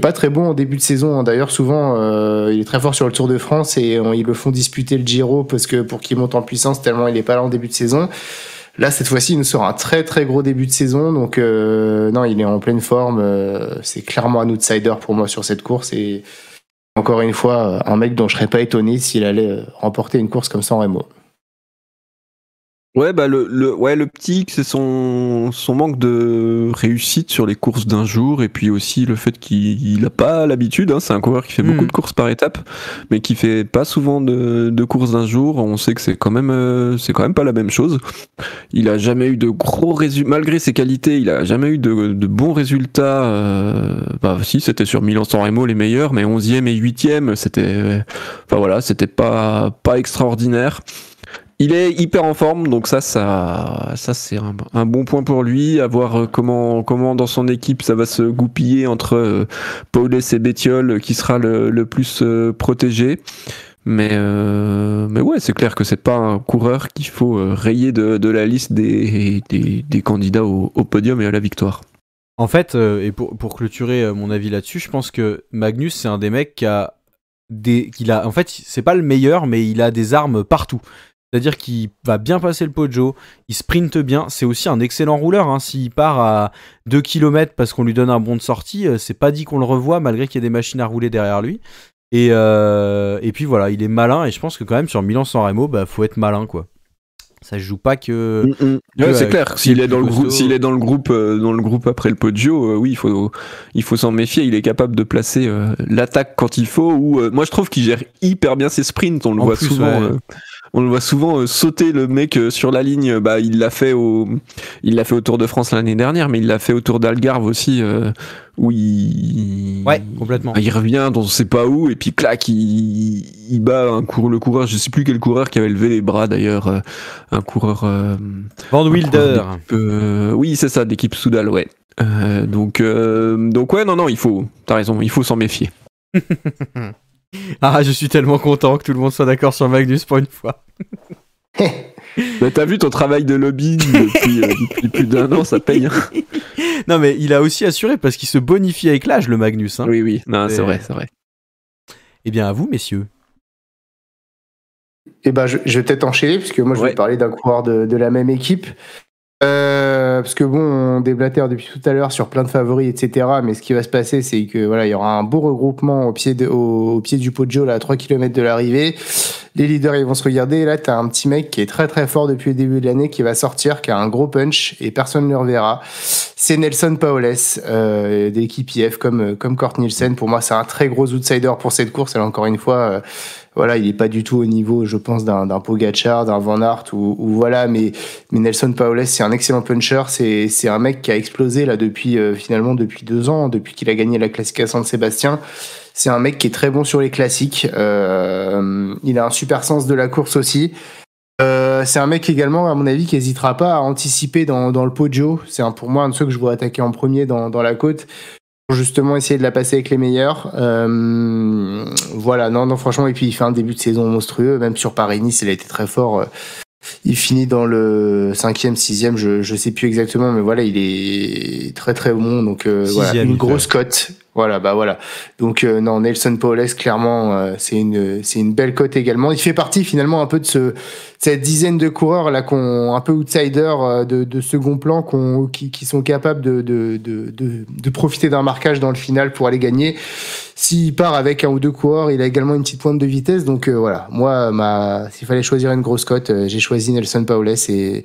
pas très bon en début de saison. Hein. D'ailleurs, souvent, euh, il est très fort sur le Tour de France et euh, ils le font disputer le Giro parce que pour qu'il monte en puissance tellement il est pas là en début de saison. Là, cette fois-ci, il nous sort un très très gros début de saison. Donc, euh, non, il est en pleine forme. c'est clairement un outsider pour moi sur cette course. Et encore une fois, un mec dont je serais pas étonné s'il allait remporter une course comme ça en Remo. Ouais, bah le, le, ouais, le petit, c'est son, son manque de réussite sur les courses d'un jour, et puis aussi le fait qu'il n'a pas l'habitude. Hein. c'est un coureur qui fait hmm. beaucoup de courses par étape, mais qui fait pas souvent de, de courses d'un jour. On sait que c'est quand même, euh, c'est quand même pas la même chose. Il a jamais eu de gros résultats, malgré ses qualités, il a jamais eu de, de bons résultats. Euh, bah si, c'était sur Milan-San Remo les meilleurs, mais 11e et 8e, c'était, euh, enfin voilà, c'était pas, pas extraordinaire. Il est hyper en forme, donc ça, ça, ça c'est un, bon point pour lui. À voir euh, comment, comment dans son équipe ça va se goupiller entre euh, Paul et Bétiol, qui sera le, plus euh, protégé. Mais, mais ouais, c'est clair que c'est pas un coureur qu'il faut rayer de, la liste des, candidats au, podium et à la victoire. En fait, et pour, clôturer mon avis là-dessus, je pense que Magnus, c'est un des mecs qui a des, qu'il a, en fait, c'est pas le meilleur, mais il a des armes partout. C'est-à-dire qu'il va bien passer le pojo, il sprinte bien, c'est aussi un excellent rouleur. Hein. S'il part à 2 km parce qu'on lui donne un bon de sortie, euh, c'est pas dit qu'on le revoit malgré qu'il y ait des machines à rouler derrière lui. Et, euh, puis voilà, il est malin et je pense que quand même sur Milan-San Remo, bah, faut être malin quoi ça joue pas que. Mm, mm. Euh, c'est clair. S'il est, dans le groupe, est dans le groupe, dans le groupe après le Poggio, oui, il faut, il faut s'en méfier. Il est capable de placer l'attaque quand il faut. Ou moi, je trouve qu'il gère hyper bien ses sprints. On le voit souvent. On le voit souvent euh, sauter le mec euh, sur la ligne. Bah, il l'a fait au, il l'a fait Tour de France l'année dernière, mais il l'a fait au Tour d'Algarve aussi, euh, où il, ouais, complètement. il revient dans on sait pas où et puis clac, il, bat un coureur, le coureur, je sais plus quel coureur qui avait levé les bras d'ailleurs, un coureur. Van Wilder. oui, c'est ça, d'équipe Soudal, ouais. donc, donc ouais, non, non, il faut. T'as raison, il faut s'en méfier. *laughs* *laughs* Ah, je suis tellement content que tout le monde soit d'accord sur Magnus pour une fois. *laughs* Mais t'as vu ton travail de lobby euh, depuis, plus d'un an, ça paye. Hein. *laughs* Non, mais il a aussi assuré parce qu'il se bonifie avec l'âge, le Magnus. Hein. Oui, oui, non, c'est vrai, c'est vrai. Eh bien, à vous, messieurs. Eh ben, je, vais peut-être enchaîner, parce que moi, je vais parler d'un coureur de, la même équipe. Euh, parce que bon, on déblatère depuis tout à l'heure sur plein de favoris, etc. Mais ce qui va se passer, c'est que voilà, il y aura un beau regroupement au pied, au, pied du Poggio, là, à 3 km de l'arrivée. Les leaders, ils vont se regarder. Et là, t'as un petit mec qui est très très fort depuis le début de l'année, qui va sortir, qui a un gros punch, et personne ne le reverra c'est Nelson Paoles euh, d'équipe IF comme euh, comme Kort Nielsen. Pour moi, c'est un très gros outsider pour cette course. Alors encore une fois, euh, voilà, il n'est pas du tout au niveau, je pense, d'un d'un Pogacar, d'un Van Aert ou, ou, voilà. Mais mais Nelson Paoles, c'est un excellent puncher. C'est c'est un mec qui a explosé là depuis euh, finalement depuis deux ans, hein, depuis qu'il a gagné la Classica San Sébastien. C'est un mec qui est très bon sur les classiques. il a un super sens de la course aussi. Euh, c'est un mec également, à mon avis, qui n'hésitera pas à anticiper dans, le podio. C'est pour moi un de ceux que je vois attaquer en premier dans, la côte pour justement essayer de la passer avec les meilleurs. Euh, voilà, non, non, franchement, et puis il fait un début de saison monstrueux, même sur Paris-Nice, il a été très fort. Euh, il finit dans le cinquième, sixième, je ne sais plus exactement, mais voilà, il est très très monde, Donc voilà, une grosse cote, voilà, bah voilà. Donc euh, non, Nelson Paulès, clairement, euh, c'est une c'est une belle cote également. Il fait partie finalement un peu de ce cette dizaine de coureurs là qu'on un peu outsider, euh, de, second plan qui, qui, sont capables de de, profiter d'un marquage dans le final pour aller gagner. S'il part avec un ou deux coureurs, il a également une petite pointe de vitesse. Donc voilà, moi, s'il fallait choisir une grosse cote, j'ai choisi Nelson Paulès et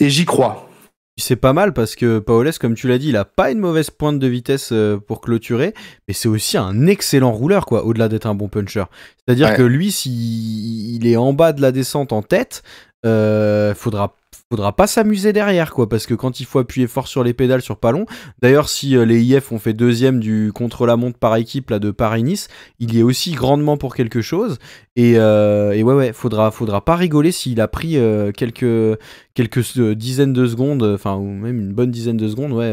et j'y crois. C'est pas mal parce que Paoles, comme tu l'as dit, il a pas une mauvaise pointe de vitesse euh, pour clôturer, mais c'est aussi un excellent rouleur, quoi, au-delà d'être un bon puncher. C'est-à-dire que lui, s'il est en bas de la descente en tête, euh, faudra faudra pas s'amuser derrière quoi parce que quand il faut appuyer fort sur les pédales sur Palon d'ailleurs si euh, les IF ont fait deuxième du contre la montre par équipe là de Paris Nice il y est aussi grandement pour quelque chose euh, et, ouais ouais faudra faudra pas rigoler s'il a pris quelques quelques dizaines de secondes enfin ou même une bonne dizaine de secondes ouais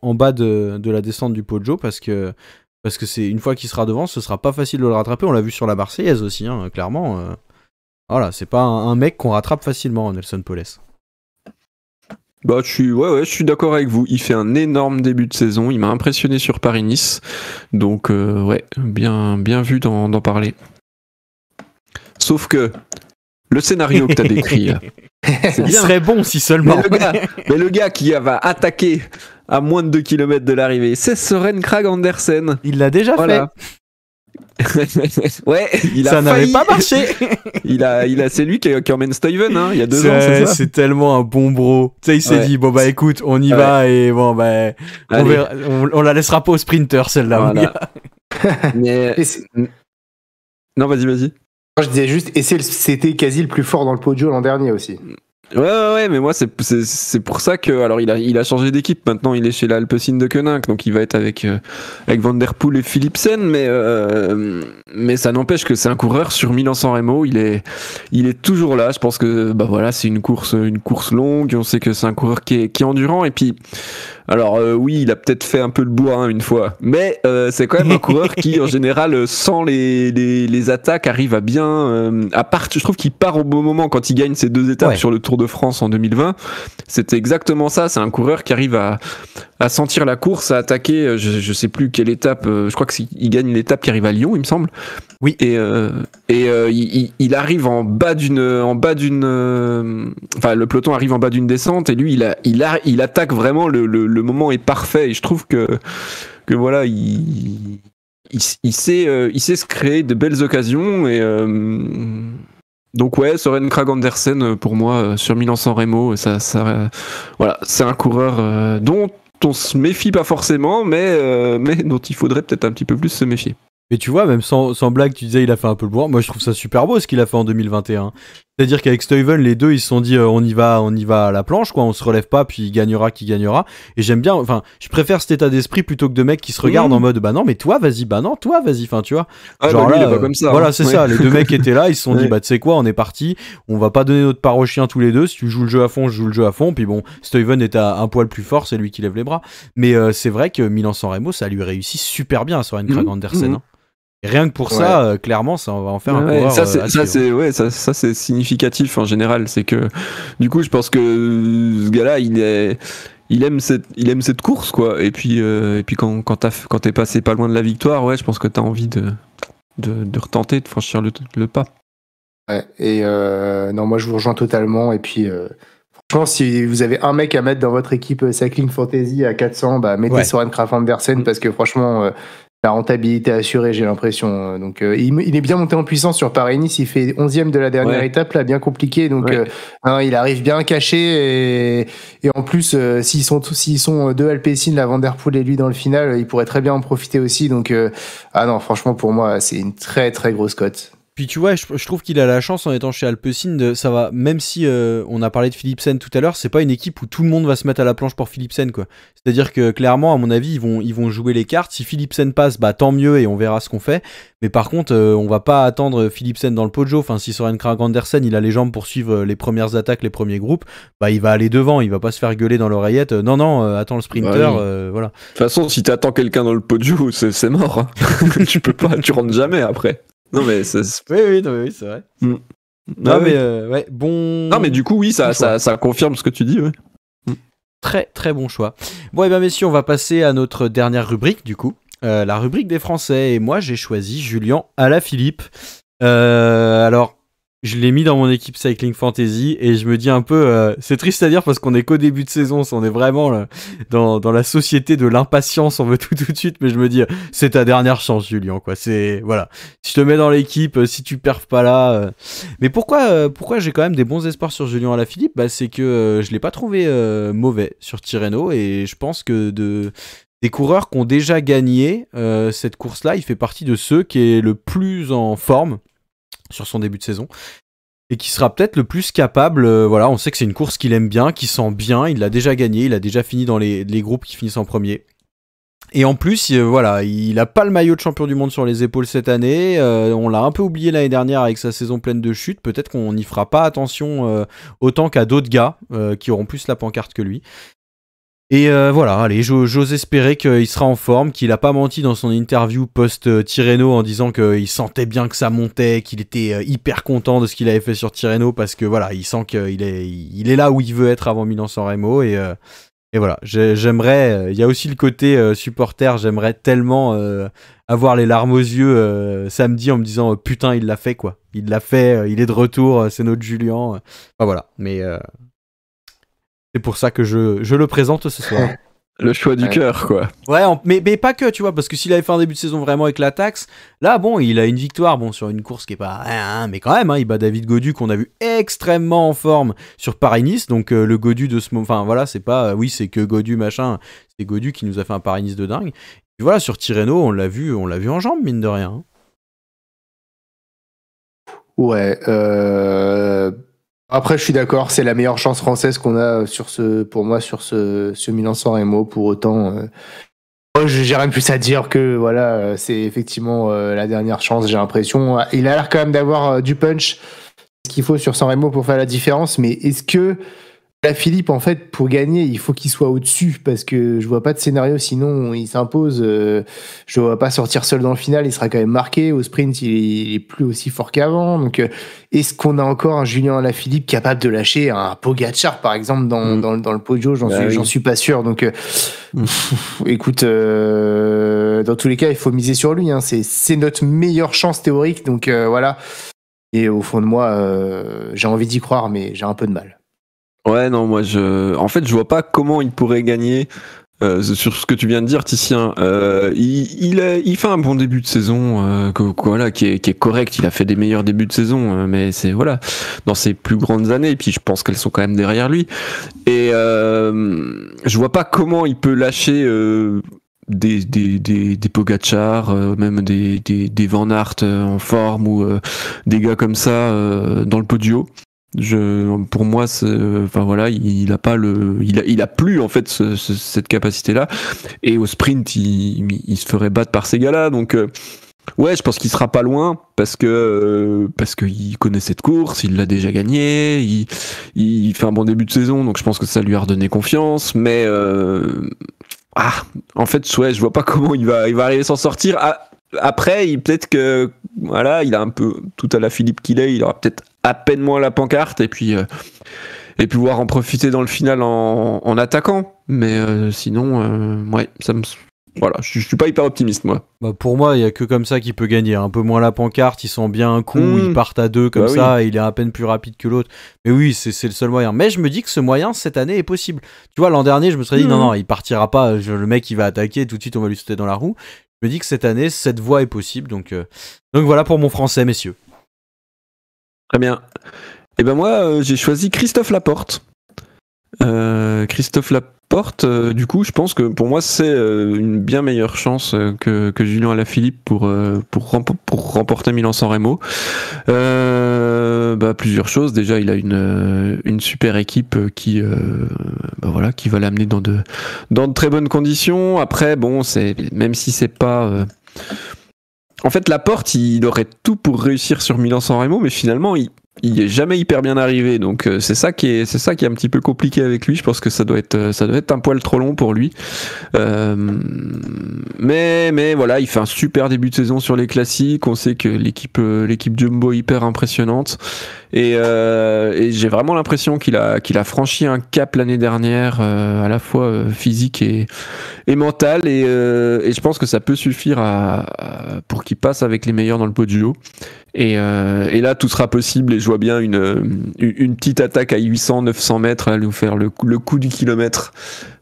en bas de, la descente du Pojo parce que parce que c'est une fois qu'il sera devant ce sera pas facile de le rattraper on l'a vu sur la Marseillaise aussi hein, clairement voilà, c'est pas un, mec qu'on rattrape facilement, Nelson Poles. Bah, je suis, ouais, je suis d'accord avec vous. Il fait un énorme début de saison. Il m'a impressionné sur Paris-Nice. Donc, euh, ouais, bien, bien vu d'en parler. Sauf que le scénario que tu as décrit, il serait bon si seulement. Mais le, gars, qui va attaquer à moins de 2 km de l'arrivée, c'est Soren Krag Andersen. Il l'a déjà fait. *laughs* ouais, ça n'avait pas marché. *laughs* il a, il a, c'est lui qui, qui emmène Steven, hein, il y a deux ans. C'est tellement un bon bro. Tu sais, il s'est dit bon bah écoute, on y va et bon ben on, la laissera pas au sprinter celle-là. *laughs* non, vas-y, vas-y. je disais juste, et c'était quasi le plus fort dans le podio l'an dernier aussi. Ouais, ouais, mais moi, c'est pour ça que. Alors, il a, il a changé d'équipe. Maintenant, il est chez l'alpesine de Koenig. Donc, il va être avec, euh, avec Van Der Poel et Philipsen. Mais, euh, mais ça n'empêche que c'est un coureur sur 1100 san Il est, il est toujours là. Je pense que bah, voilà, c'est une course, une course longue. On sait que c'est un coureur qui est, qui est endurant. Et puis, alors euh, oui, il a peut-être fait un peu le bois une fois, mais euh, c'est quand même un coureur qui, en *laughs* général, euh, sans les, les, attaques, arrive à bien. à part, je trouve qu'il part au bon moment quand il gagne ses deux étapes sur le Tour de France en 2020. C'est exactement ça. C'est un coureur qui arrive à, à sentir la course, à attaquer. Je, ne sais plus quelle étape. Je crois que il gagne l'étape qui arrive à Lyon, il me semble. Oui. Et, et il, arrive en bas d'une, en bas d'une. Enfin, le peloton arrive en bas d'une descente et lui, il a, il a, il attaque vraiment le, le le moment est parfait. Et je trouve que, que voilà, il, il, sait, euh, il sait se créer de belles occasions. Et euh, donc, ouais, Soren Krag Andersen, euh, pour moi, sur Milan-San Remo, ça, ça, voilà, c'est un coureur dont on se méfie pas forcément, mais, mais dont il faudrait peut-être un petit peu plus se méfier. Mais tu vois, même sans, sans, blague, tu disais il a fait un peu le bois Moi, je trouve ça super beau ce qu'il a fait en 2021. C'est-à-dire qu'avec Steven, les deux, ils se sont dit euh, on y va, on y va à la planche, quoi. On se relève pas, puis il gagnera qui gagnera. Et j'aime bien, enfin, je préfère cet état d'esprit plutôt que de mecs qui se regardent mmh. en mode bah non, mais toi, vas-y, bah non, toi, vas-y, enfin, tu vois. Ah, genre bah lui, il est comme ça. Euh, voilà, hein. c'est ça. Les deux mecs étaient là, ils se sont dit bah tu sais quoi, on est parti, on va pas donner notre part aux chiens tous les deux. Si tu joues le jeu à fond, je joue le jeu à fond. Puis bon, Steven est à un poil plus fort, c'est lui qui lève les bras. Mais euh, c'est vrai que Milan Sanremo, ça lui réussit super bien à une une Andersen. Mmh. Hein. Rien que pour ça, euh, clairement, ça on va en faire un Ça, c'est, significatif en général. C'est que, du coup, je pense que ce gars-là, il aime cette, il aime cette course, quoi. Et puis, euh, et puis quand, quand, t'as, quand t'es passé pas loin de la victoire, ouais, je pense que t'as envie de, de, retenter, de franchir le, pas. Ouais, et euh, non, moi, je vous rejoins totalement. Et puis, franchement, si vous avez un mec à mettre dans votre équipe Cycling Fantasy à 400, bah, mettez Soren Kraft Andersen parce que, franchement, la rentabilité assurée, j'ai l'impression. Euh, donc, euh, il, est bien monté en puissance sur Paris-Nice. Il fait 11e de la dernière étape, là, bien compliqué. Donc, euh, hein, il arrive bien caché. Et, en plus, s'ils sont, s'ils sont deux Alpecin, la Vanderpool et lui dans le final, il pourrait très bien en profiter aussi. Donc, ah non, franchement, pour moi, c'est une très, très grosse cote. Puis tu vois, je, trouve qu'il a la chance en étant chez Alpecin, de, ça va, même si euh, on a parlé de Philipsen tout à l'heure, c'est pas une équipe où tout le monde va se mettre à la planche pour Philipsen, quoi. C'est-à-dire que clairement, à mon avis, ils vont, ils vont jouer les cartes. Si Philipsen passe, bah tant mieux et on verra ce qu'on fait. Mais par contre, euh, on va pas attendre Philipsen dans le pojo. Enfin, si Soren Krag Andersen, il a les jambes pour suivre euh, les premières attaques, les premiers groupes, bah il va aller devant, il va pas se faire gueuler dans l'oreillette. non, non, attends le sprinter, bah voilà. De toute façon, si t'attends quelqu'un dans le pojo, c'est mort. Hein. *laughs* tu peux pas, tu rentres jamais après. Non, mais oui, oui, oui, c'est vrai. Mm. Non, mais euh, ouais, bon. Non, mais du coup, oui, ça, ça, ça, confirme ce que tu dis, mm. Très, très bon choix. Bon, et eh bien, messieurs, on va passer à notre dernière rubrique, du coup. Euh, la rubrique des Français. Et moi, j'ai choisi Julien Alaphilippe. Euh, alors, je l'ai mis dans mon équipe Cycling Fantasy et je me dis un peu, euh, c'est triste à dire parce qu'on est qu'au début de saison, on est vraiment euh, dans, dans, la société de l'impatience, on veut tout tout de suite, mais je me dis, euh, c'est ta dernière chance, Julien, quoi. C'est voilà, je te mets dans l'équipe, si tu perfs pas là. Mais pourquoi, pourquoi j'ai quand même des bons espoirs sur Julien Alaphilippe Bah c'est que je l'ai pas trouvé mauvais sur Tirreno et je pense que de des coureurs qui ont déjà gagné cette course-là, il fait partie de ceux qui est le plus en forme sur son début de saison et qui sera peut-être le plus capable. Euh, voilà, on sait que c'est une course qu'il aime bien, qu'il sent bien, il l'a déjà gagné, il a déjà fini dans les, groupes qui finissent en premier. Et en plus, euh, voilà, il n'a pas le maillot de champion du monde sur les épaules cette année. Euh, on l'a un peu oublié l'année dernière avec sa saison pleine de chutes. Peut-être qu'on n'y fera pas attention autant qu'à d'autres gars qui auront plus la pancarte que lui. Et euh, voilà, allez, j'ose espérer qu'il sera en forme, qu'il n'a pas menti dans son interview post-Tirreno en disant qu'il sentait bien que ça montait, qu'il était euh, hyper content de ce qu'il avait fait sur Tirreno parce que voilà, il sent qu'il est, il est là où il veut être avant Milan-San Remo et, euh, et voilà, j'aimerais, il y a aussi le côté supporter, j'aimerais tellement avoir les larmes aux yeux samedi en me disant putain, il l'a fait quoi, il l'a fait, il est de retour, c'est notre Julien. Enfin voilà, mais c'est pour ça que je, le présente ce soir. *laughs* Le choix du cœur, quoi. Ouais, mais, mais, pas que, tu vois, parce que s'il avait fait un début de saison vraiment avec la taxe, là, bon, il a une victoire, bon, sur une course qui est pas. Hein, mais quand même, hein, il bat David Godu, qu'on a vu extrêmement en forme sur Paris-Nice. Donc, euh, le Godu de ce moment. Enfin, voilà, c'est pas. Euh, oui, c'est que Godu, machin. C'est Godu qui nous a fait un Paris-Nice de dingue. Et voilà, sur Tirreno, on l'a vu, on l'a vu en jambes, mine de rien. Hein. Ouais. Euh... Après, je suis d'accord, c'est la meilleure chance française qu'on a sur ce, pour moi sur ce, ce Milan San Remo. Pour autant, euh, moi, j'ai rien de plus à dire que voilà, c'est effectivement euh, la dernière chance. J'ai l'impression, il a l'air quand même d'avoir euh, du punch, ce qu'il faut sur San Remo pour faire la différence. Mais est-ce que la bah, Philippe, en fait, pour gagner, il faut qu'il soit au-dessus parce que je vois pas de scénario, sinon il s'impose. Euh, je vois pas sortir seul dans le final, il sera quand même marqué. Au sprint, il est, plus aussi fort qu'avant. Donc, euh, est-ce qu'on a encore un Julien Philippe capable de lâcher un pogachar, par exemple, dans, mm. dans, le Poggio J'en bah suis, pas sûr. Donc, euh, mm. écoute, dans tous les cas, il faut miser sur lui. Hein. C'est notre meilleure chance théorique. Donc, voilà. Et au fond de moi, j'ai envie d'y croire, mais j'ai un peu de mal. Ouais, non, moi, je. En fait, je vois pas comment il pourrait gagner. Euh, sur ce que tu viens de dire, Titien, euh, il, il, fait un bon début de saison, euh, voilà, qui est, qui, est, correct. Il a fait des meilleurs débuts de saison, mais c'est voilà, dans ses plus grandes années. Et puis je pense qu'elles sont quand même derrière lui. Et je vois pas comment il peut lâcher des, des, des, des même des, des, Van Aert en forme ou des gars comme ça dans le podio. Je, pour moi, enfin voilà, il, a pas le, il a, il a plus en fait cette capacité-là. Et au sprint, il, il, se ferait battre par ces gars-là. Donc euh, ouais, je pense qu'il sera pas loin parce que euh, parce qu'il connaît cette course, il l'a déjà gagnée, il, il, fait un bon début de saison, donc je pense que ça lui a redonné confiance. Mais euh, ah, en fait, ouais, je vois pas *laughs* comment il va, il va arriver s'en sortir. Ah, après, peut-être que voilà, il a un peu tout à la Philippe qu'il est, il aura peut-être à peine moins la pancarte et puis euh, et puis pouvoir en profiter dans le final en, attaquant. Mais euh, sinon, euh, ça me. Voilà, je, suis pas hyper optimiste moi. Bah, pour moi, il y a que comme ça qu'il peut gagner. Un peu moins la pancarte, ils sent bien un coup, hmm. ils partent à deux comme bah ça, il est à peine plus rapide que l'autre. Mais oui, c'est le seul moyen. Mais je me dis que ce moyen cette année est possible. Tu vois, l'an dernier, je me serais dit non hmm. non, il partira pas. le mec, il va attaquer tout de suite, on va lui sauter dans la roue. Je me dis que cette année, cette voie est possible. Donc donc voilà pour mon français, messieurs. Très bien. Et eh ben moi, euh, j'ai choisi Christophe Laporte. Euh, Christophe Laporte, euh, du coup, je pense que pour moi, c'est une bien meilleure chance que, que Julien Alaphilippe pour, pour, pour remporter Milan-San Remo. Bah, plusieurs choses. Déjà, il a une, une super équipe qui, bah, voilà, qui va l'amener dans de, dans de très bonnes conditions. Après, bon, c'est même si c'est pas en fait, la porte, il aurait tout pour réussir sur Milan-San Remo, mais finalement, il, il est jamais hyper bien arrivé, donc euh, c'est ça qui est, c'est ça qui est un petit peu compliqué avec lui. Je pense que ça doit être, euh, ça doit être un poil trop long pour lui. Euh, mais, mais voilà, il fait un super début de saison sur les classiques. On sait que l'équipe, l'équipe Jumbo est hyper impressionnante. Et, j'ai vraiment l'impression qu'il a, qu'il a franchi un cap l'année dernière, à la fois physique et, et mental. Et, je pense que ça peut suffire à, pour qu'il passe avec les meilleurs dans le pot euh, et, là, tout sera possible. Et je vois bien une, une petite attaque à 800, 900 mètres, à nous faire le, le coup du kilomètre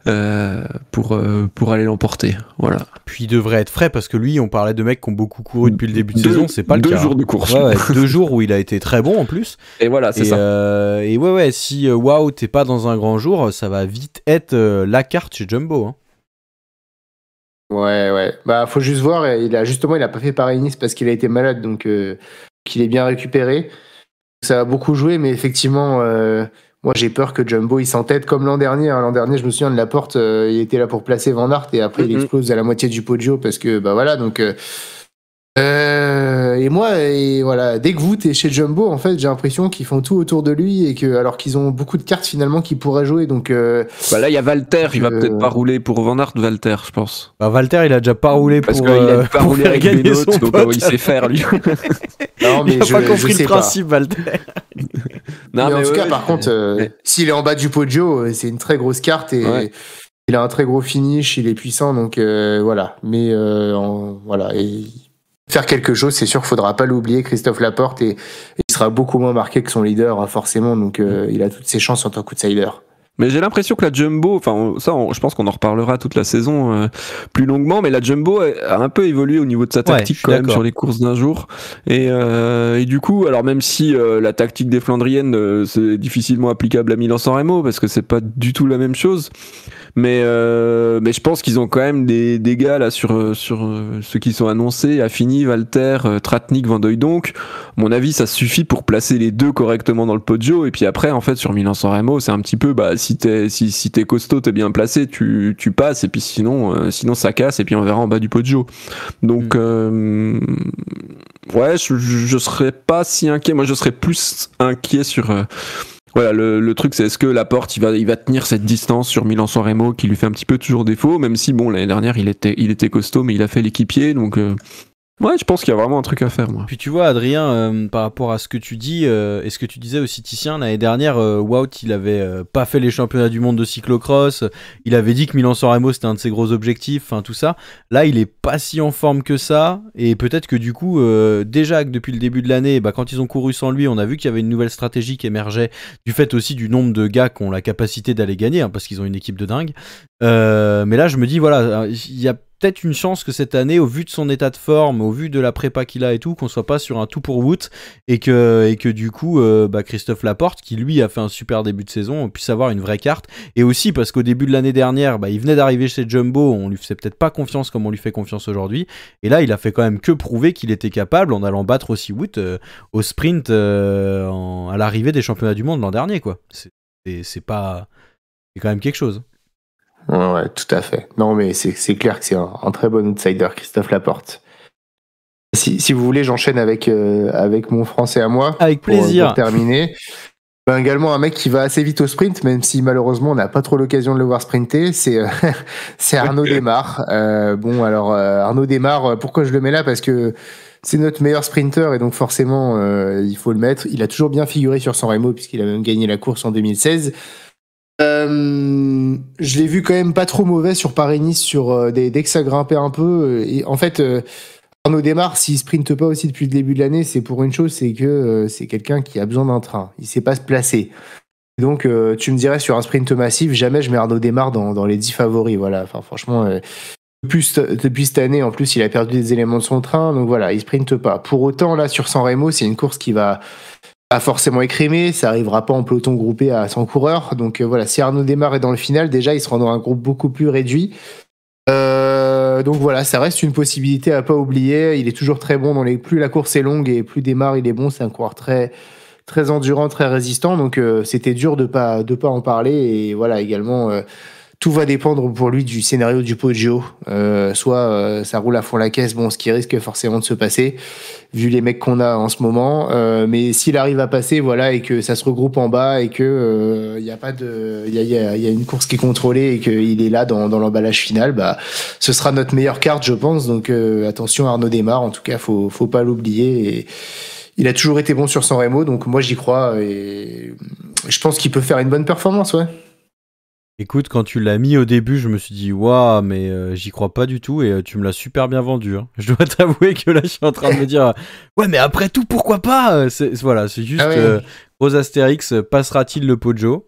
euh, euh, pour, aller l'emporter. Voilà. Puis il devrait être frais parce que lui, on parlait de mecs qui ont beaucoup couru depuis le début de saison. C'est pas le cas. Deux hein. jours de course. Ouais, *laughs* deux jours où il a été très bon en plus. Et voilà, c'est ça. et ouais, ouais, si waouh, t'es pas dans un grand jour, ça va vite être la carte chez Jumbo. Hein. Ouais, ouais. Bah, faut juste voir. Il a justement, il a pas fait paris Nice parce qu'il a été malade, donc euh, qu'il est bien récupéré. Ça a beaucoup joué, mais effectivement, euh, moi j'ai peur que Jumbo il s'entête comme l'an dernier. Hein. L'an dernier, je me souviens de la porte, euh, il était là pour placer Van Aert et après il explose à la moitié du podio parce que bah voilà, donc euh, et moi, et voilà, dès que vous t'es chez Jumbo, en fait, j'ai l'impression qu'ils font tout autour de lui et que, alors qu'ils ont beaucoup de cartes finalement qu'ils pourraient jouer. Donc euh, bah là, il y a Walter, il va euh, peut-être pas rouler pour Van Aert, Walter, je pense. Bah, Walter, il a déjà pas roulé Parce pour. Parce qu'il a pas roulé avec il sait faire lui. *laughs* non, mais il a pas compris le principe, Walter. mais, en tout cas, par contre, s'il est en bas du podio, c'est une très grosse carte et. Il a un très gros finish, il est puissant, donc voilà. Mais voilà, faire quelque chose. C'est sûr qu'il faudra pas l'oublier, Christophe Laporte, et, il sera beaucoup moins marqué que son leader, hein, forcément. Donc, euh, mm. il a toutes ses chances en tant qu'outsider. Mais j'ai l'impression que la Jumbo, enfin ça, je pense qu'on en reparlera toute la saison euh, plus longuement, mais la Jumbo a un peu évolué au niveau de sa tactique quand même sur les courses d'un jour. Euh, et, du coup, alors même si la tactique des Flandriennes c'est difficilement applicable à Milan-San Remo parce que c'est pas du tout la même chose, mais, euh, mais je pense qu'ils ont quand même des, des gars là sur, euh, sur euh, ceux qui sont annoncés, Affini, Walter, euh, Tratnik, Vandoy donc. mon avis, ça suffit pour placer les deux correctement dans le podio. Et puis après, en fait, sur Milan San c'est un petit peu, bah, si t'es si, si costaud, t'es bien placé, tu, tu passes. Et puis sinon, sinon ça casse. Et puis on verra en bas du podio. Donc, mm. ouais, je, je, je, serais pas si inquiet. Moi, je serais plus inquiet sur voilà, le, truc, c'est est-ce que porte, il va, il va tenir cette distance sur Milan-San qui lui fait un petit peu toujours défaut, même si, bon, l'année dernière, il était, il était costaud, mais il a fait l'équipier, donc euh, Ouais, je pense qu'il y a vraiment un truc à faire, moi. Puis tu vois, Adrien, euh, par rapport à ce que tu dis euh, est et ce que tu disais aussi, Titien, l'année dernière, euh, Wout, il avait pas fait les championnats du monde de cyclocross. Il avait dit que Milan-San Remo, c'était un de ses gros objectifs, enfin tout ça. Là, il est pas si en forme que ça. Et peut-être que du coup, déjà que depuis le début de l'année, bah, quand ils ont couru sans lui, on a vu qu'il y avait une nouvelle stratégie qui émergeait du fait aussi du nombre de gars qui ont la capacité d'aller gagner, hein, parce qu'ils ont une équipe de dingue. mais là, je me dis, voilà, il y a peut-être une chance que cette année, au vu de son état de forme, au vu de la prépa qu'il a et tout, qu'on soit pas sur un tout pour Woot et que, et que du coup, euh, bah, Christophe Laporte, qui lui a fait un super début de saison, puisse avoir une vraie carte. Et aussi parce qu'au début de l'année dernière, bah, il venait d'arriver chez Jumbo, on lui faisait peut-être pas confiance comme on lui fait confiance aujourd'hui. Et là, il a fait quand même que prouver qu'il était capable en allant battre aussi Woot euh, au sprint euh, à l'arrivée des championnats du monde l'an dernier, quoi. C'est pas. C'est quand même quelque chose. Ouais, tout à fait. Non, mais c'est clair que c'est un, très bon outsider, Christophe Laporte. Si, vous voulez, j'enchaîne avec, euh, avec mon français à moi. Avec euh, plaisir. Pour, terminer. *laughs* Ben, également un mec qui va assez vite au sprint, même si malheureusement on n'a pas trop l'occasion de le voir sprinter, c'est *laughs* c'est Arnaud Desmar. Euh, bon alors Arnaud Desmar, pourquoi je le mets là Parce que c'est notre meilleur sprinter et donc forcément il faut le mettre. Il a toujours bien figuré sur son Remo puisqu'il a même gagné la course en 2016. Euh, je l'ai vu quand même pas trop mauvais sur Paris-Nice, sur, euh, des, dès que ça grimpait un peu. Euh, et en fait, Arnaud Démarre, s'il sprinte pas aussi depuis le début de l'année, c'est pour une chose, c'est que c'est quelqu'un qui a besoin d'un train. Il sait pas se placer. Donc, tu me dirais sur un sprint massif, jamais je mets Arnaud Démarre dans, les 10 favoris. Voilà, enfin, franchement, depuis, depuis, cette année, en plus, il a perdu des éléments de son train. Donc voilà, il sprinte pas. Pour autant, là, sur San Remo, c'est une course qui va forcément écrémé, ça arrivera pas en peloton groupé à 100 coureurs. Donc euh, voilà, si Arnaud démarre et dans le final, déjà, il sera dans un groupe beaucoup plus réduit. Euh, donc voilà, ça reste une possibilité à pas oublier. Il est toujours très bon dans les. Plus la course est longue et plus démarre, il est bon. C'est un coureur très très endurant, très résistant. Donc euh, c'était dur de pas de pas en parler. Et voilà également tout va dépendre pour lui du scénario du Poggio. Euh, soit euh, ça roule à fond la caisse, bon, ce qui risque forcément de se passer, vu les mecs qu'on a en ce moment. Euh, mais s'il arrive à passer, voilà, et que ça se regroupe en bas et que il euh, y a pas de, il y a, une course qui est contrôlée et qu'il est là dans, l'emballage final, bah, ce sera notre meilleure carte, je pense. Donc attention, Arnaud démarre. En tout cas, faut faut pas l'oublier. Et, il a toujours été bon sur son Remo, donc moi j'y crois et je pense qu'il peut faire une bonne performance, ouais. Écoute, quand tu l'as mis au début, je me suis dit, waouh, mais euh, j'y crois pas du tout et euh, tu me l'as super bien vendu. Hein. *laughs* Je dois t'avouer que là, je suis en train de me dire, euh, ouais, mais après tout, pourquoi pas Voilà, c'est juste, Rose ah gros Astérix, passera-t-il le Pojo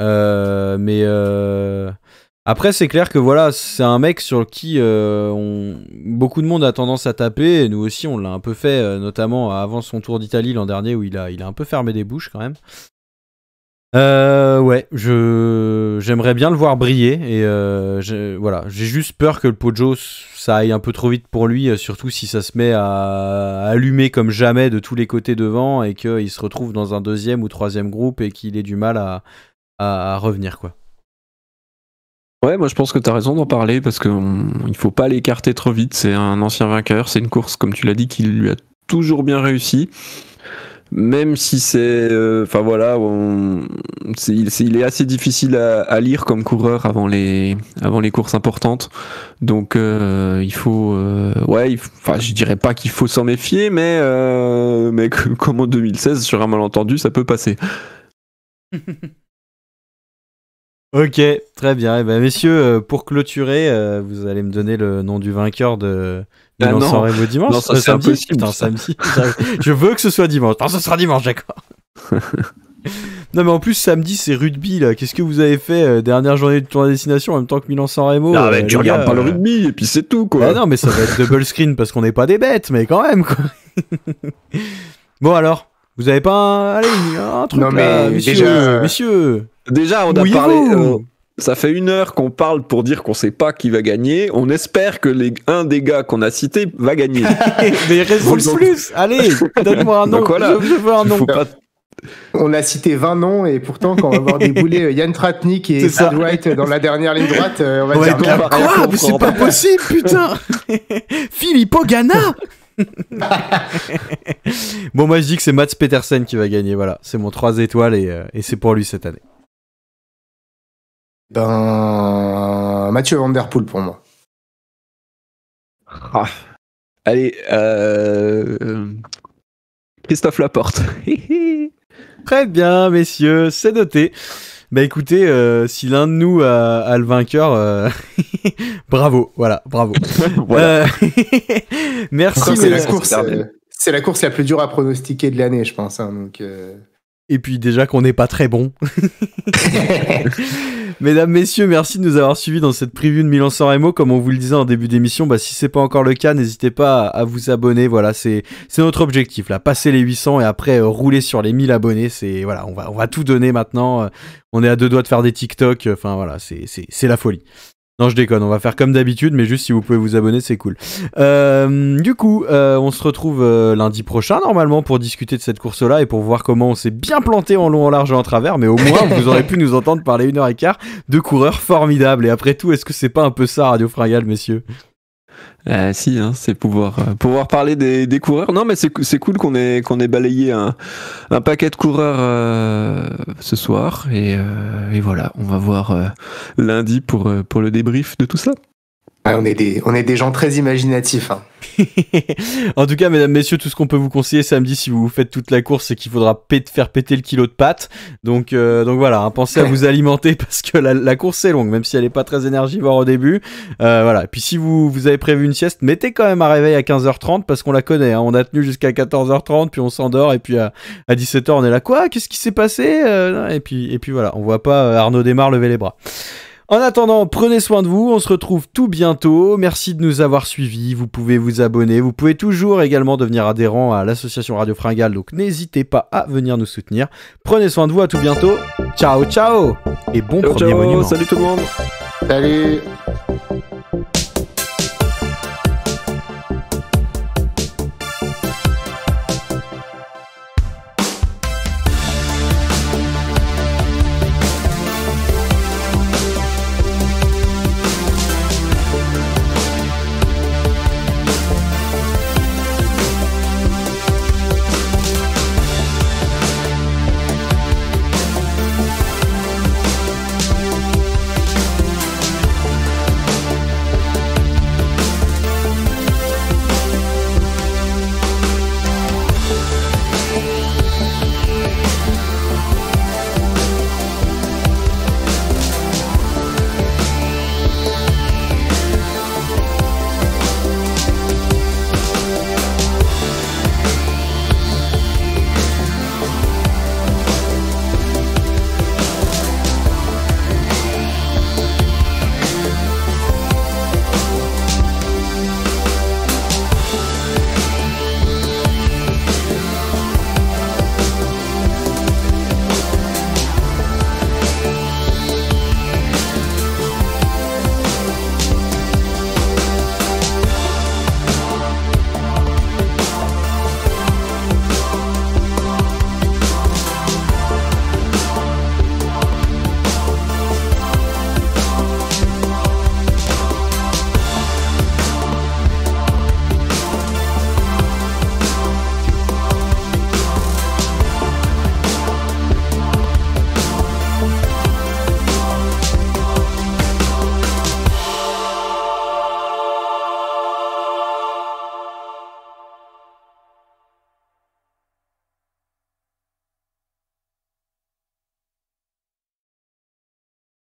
Mais après, c'est clair que voilà, c'est un mec sur qui beaucoup de monde a tendance à taper et nous aussi, on l'a un peu fait, notamment avant son tour d'Italie l'an dernier où il a, il a un peu fermé des bouches quand même. Euh, ouais, je j'aimerais bien le voir briller et euh, voilà, j'ai juste peur que le Pojo ça aille un peu trop vite pour lui, euh, surtout si ça se met à, allumer comme jamais de tous les côtés devant et qu'il se retrouve dans un deuxième ou troisième groupe et qu'il ait du mal à, à, revenir quoi. Ouais, moi je pense que t'as raison d'en parler parce qu'il hum, il faut pas l'écarter trop vite. C'est un ancien vainqueur, c'est une course comme tu l'as dit qui lui a toujours bien réussi même si c'est, euh, enfin voilà, il, est, assez difficile à, lire comme coureur avant les avant les courses importantes. Donc euh, il faut, euh, ouais, enfin je dirais pas qu'il faut s'en méfier, mais mais *laughs* comme en 2016 sur un malentendu, ça peut passer. *laughs* ok, très bien. Eh bien, messieurs, pour clôturer, vous allez me donner le nom du vainqueur de milan ah dimanche. Non, euh, c'est impossible. samedi. je veux que ce soit dimanche. Non, ce sera dimanche, d'accord. *laughs* non, mais en plus, samedi, c'est rugby, là. Qu'est-ce que vous avez fait euh, dernière journée de tour de destination en même temps que Milan San Remo Non, ah, mais bah, euh, tu regardes pas le rugby, et puis c'est tout, quoi. Bah non, mais ça va être double screen parce qu'on n'est pas des bêtes, mais quand même, quoi. *laughs* bon, alors, vous avez pas un, Allez, truc, non, mais là, déjà... on a parlé. Ça fait une heure qu'on parle pour dire qu'on sait pas qui va gagner. On espère que l'un un des gars qu'on a cité va gagner. *laughs* Mais il reste plus. Allez, donne-moi un *laughs* nom. Je, un nom. On a cité 20 noms et pourtant quand on va voir *laughs* débouler euh, Yann Tratnik et Sid White dans la dernière ligne droite, euh, on va dire non, quoi C'est pas possible, putain. Filippo Ganna. bon, moi je dis que c'est Mats Petersen qui va gagner. Voilà, c'est mon 3 étoiles euh, et c'est pour lui cette année. Ben, Mathieu Van pour moi. Ah. Allez, euh... Christophe Laporte. *laughs* Très bien, messieurs, c'est noté. Bah écoutez, euh, si l'un de nous a, le vainqueur, euh, *laughs* bravo, voilà, bravo. *laughs* Euh, merci. C'est la, course la plus dure à pronostiquer de l'année, je pense. Hein, donc. Et puis déjà qu'on n'est pas très bon. *laughs* Mesdames, messieurs, merci de nous avoir suivis dans cette preview de Milan San Comme on vous le disait en début d'émission, bah, si c'est pas encore le cas, n'hésitez pas à vous abonner. Voilà, c'est notre objectif là, passer les 800 et après euh, rouler sur les 1000 abonnés. C'est voilà, on va on va tout donner maintenant. Euh, on est à deux doigts de faire des TikTok. Enfin voilà, c'est la folie. Non, je déconne, on va faire comme d'habitude, mais juste si vous pouvez vous abonner, c'est cool. Euh, du coup, euh, on se retrouve euh, lundi prochain, normalement, pour discuter de cette course-là et pour voir comment on s'est bien planté en long, en large et en travers, mais au moins, vous aurez pu nous entendre parler une heure et quart de coureurs formidables. Et après tout, est-ce que c'est pas un peu ça, Radio Fringale, messieurs ah si, hein, c'est pouvoir, euh, pouvoir parler des, coureurs. Non, mais c'est cool qu'on ait, qu'on ait balayé un, paquet de coureurs euh, ce soir. Et, et, voilà, on va voir lundi pour, pour le débrief de tout ça. Ah, on, est des, on est des gens très imaginatifs. Hein. *laughs* en tout cas, mesdames, messieurs, tout ce qu'on peut vous conseiller samedi si vous faites toute la course, c'est qu'il faudra faire péter le kilo de pâtes. Donc, euh, donc voilà, hein, pensez à *laughs* vous alimenter parce que la, course est longue, même si elle n'est pas très énergivore au début. Euh, voilà. Puis si vous, vous avez prévu une sieste, mettez quand même un réveil à 15h30 parce qu'on la connaît. Hein. on a tenu jusqu'à 14h30, puis on s'endort, et puis à, 17h, on est là. Quoi Qu'est-ce qui s'est passé euh, Et puis et puis voilà, on voit pas euh, Arnaud démar lever les bras. En attendant, prenez soin de vous. On se retrouve tout bientôt. Merci de nous avoir suivis. Vous pouvez vous abonner. Vous pouvez toujours également devenir adhérent à l'association Radio Fringale. Donc n'hésitez pas à venir nous soutenir. Prenez soin de vous. À tout bientôt. Ciao, ciao. Et bon ciao, premier Salut tout le monde. Salut.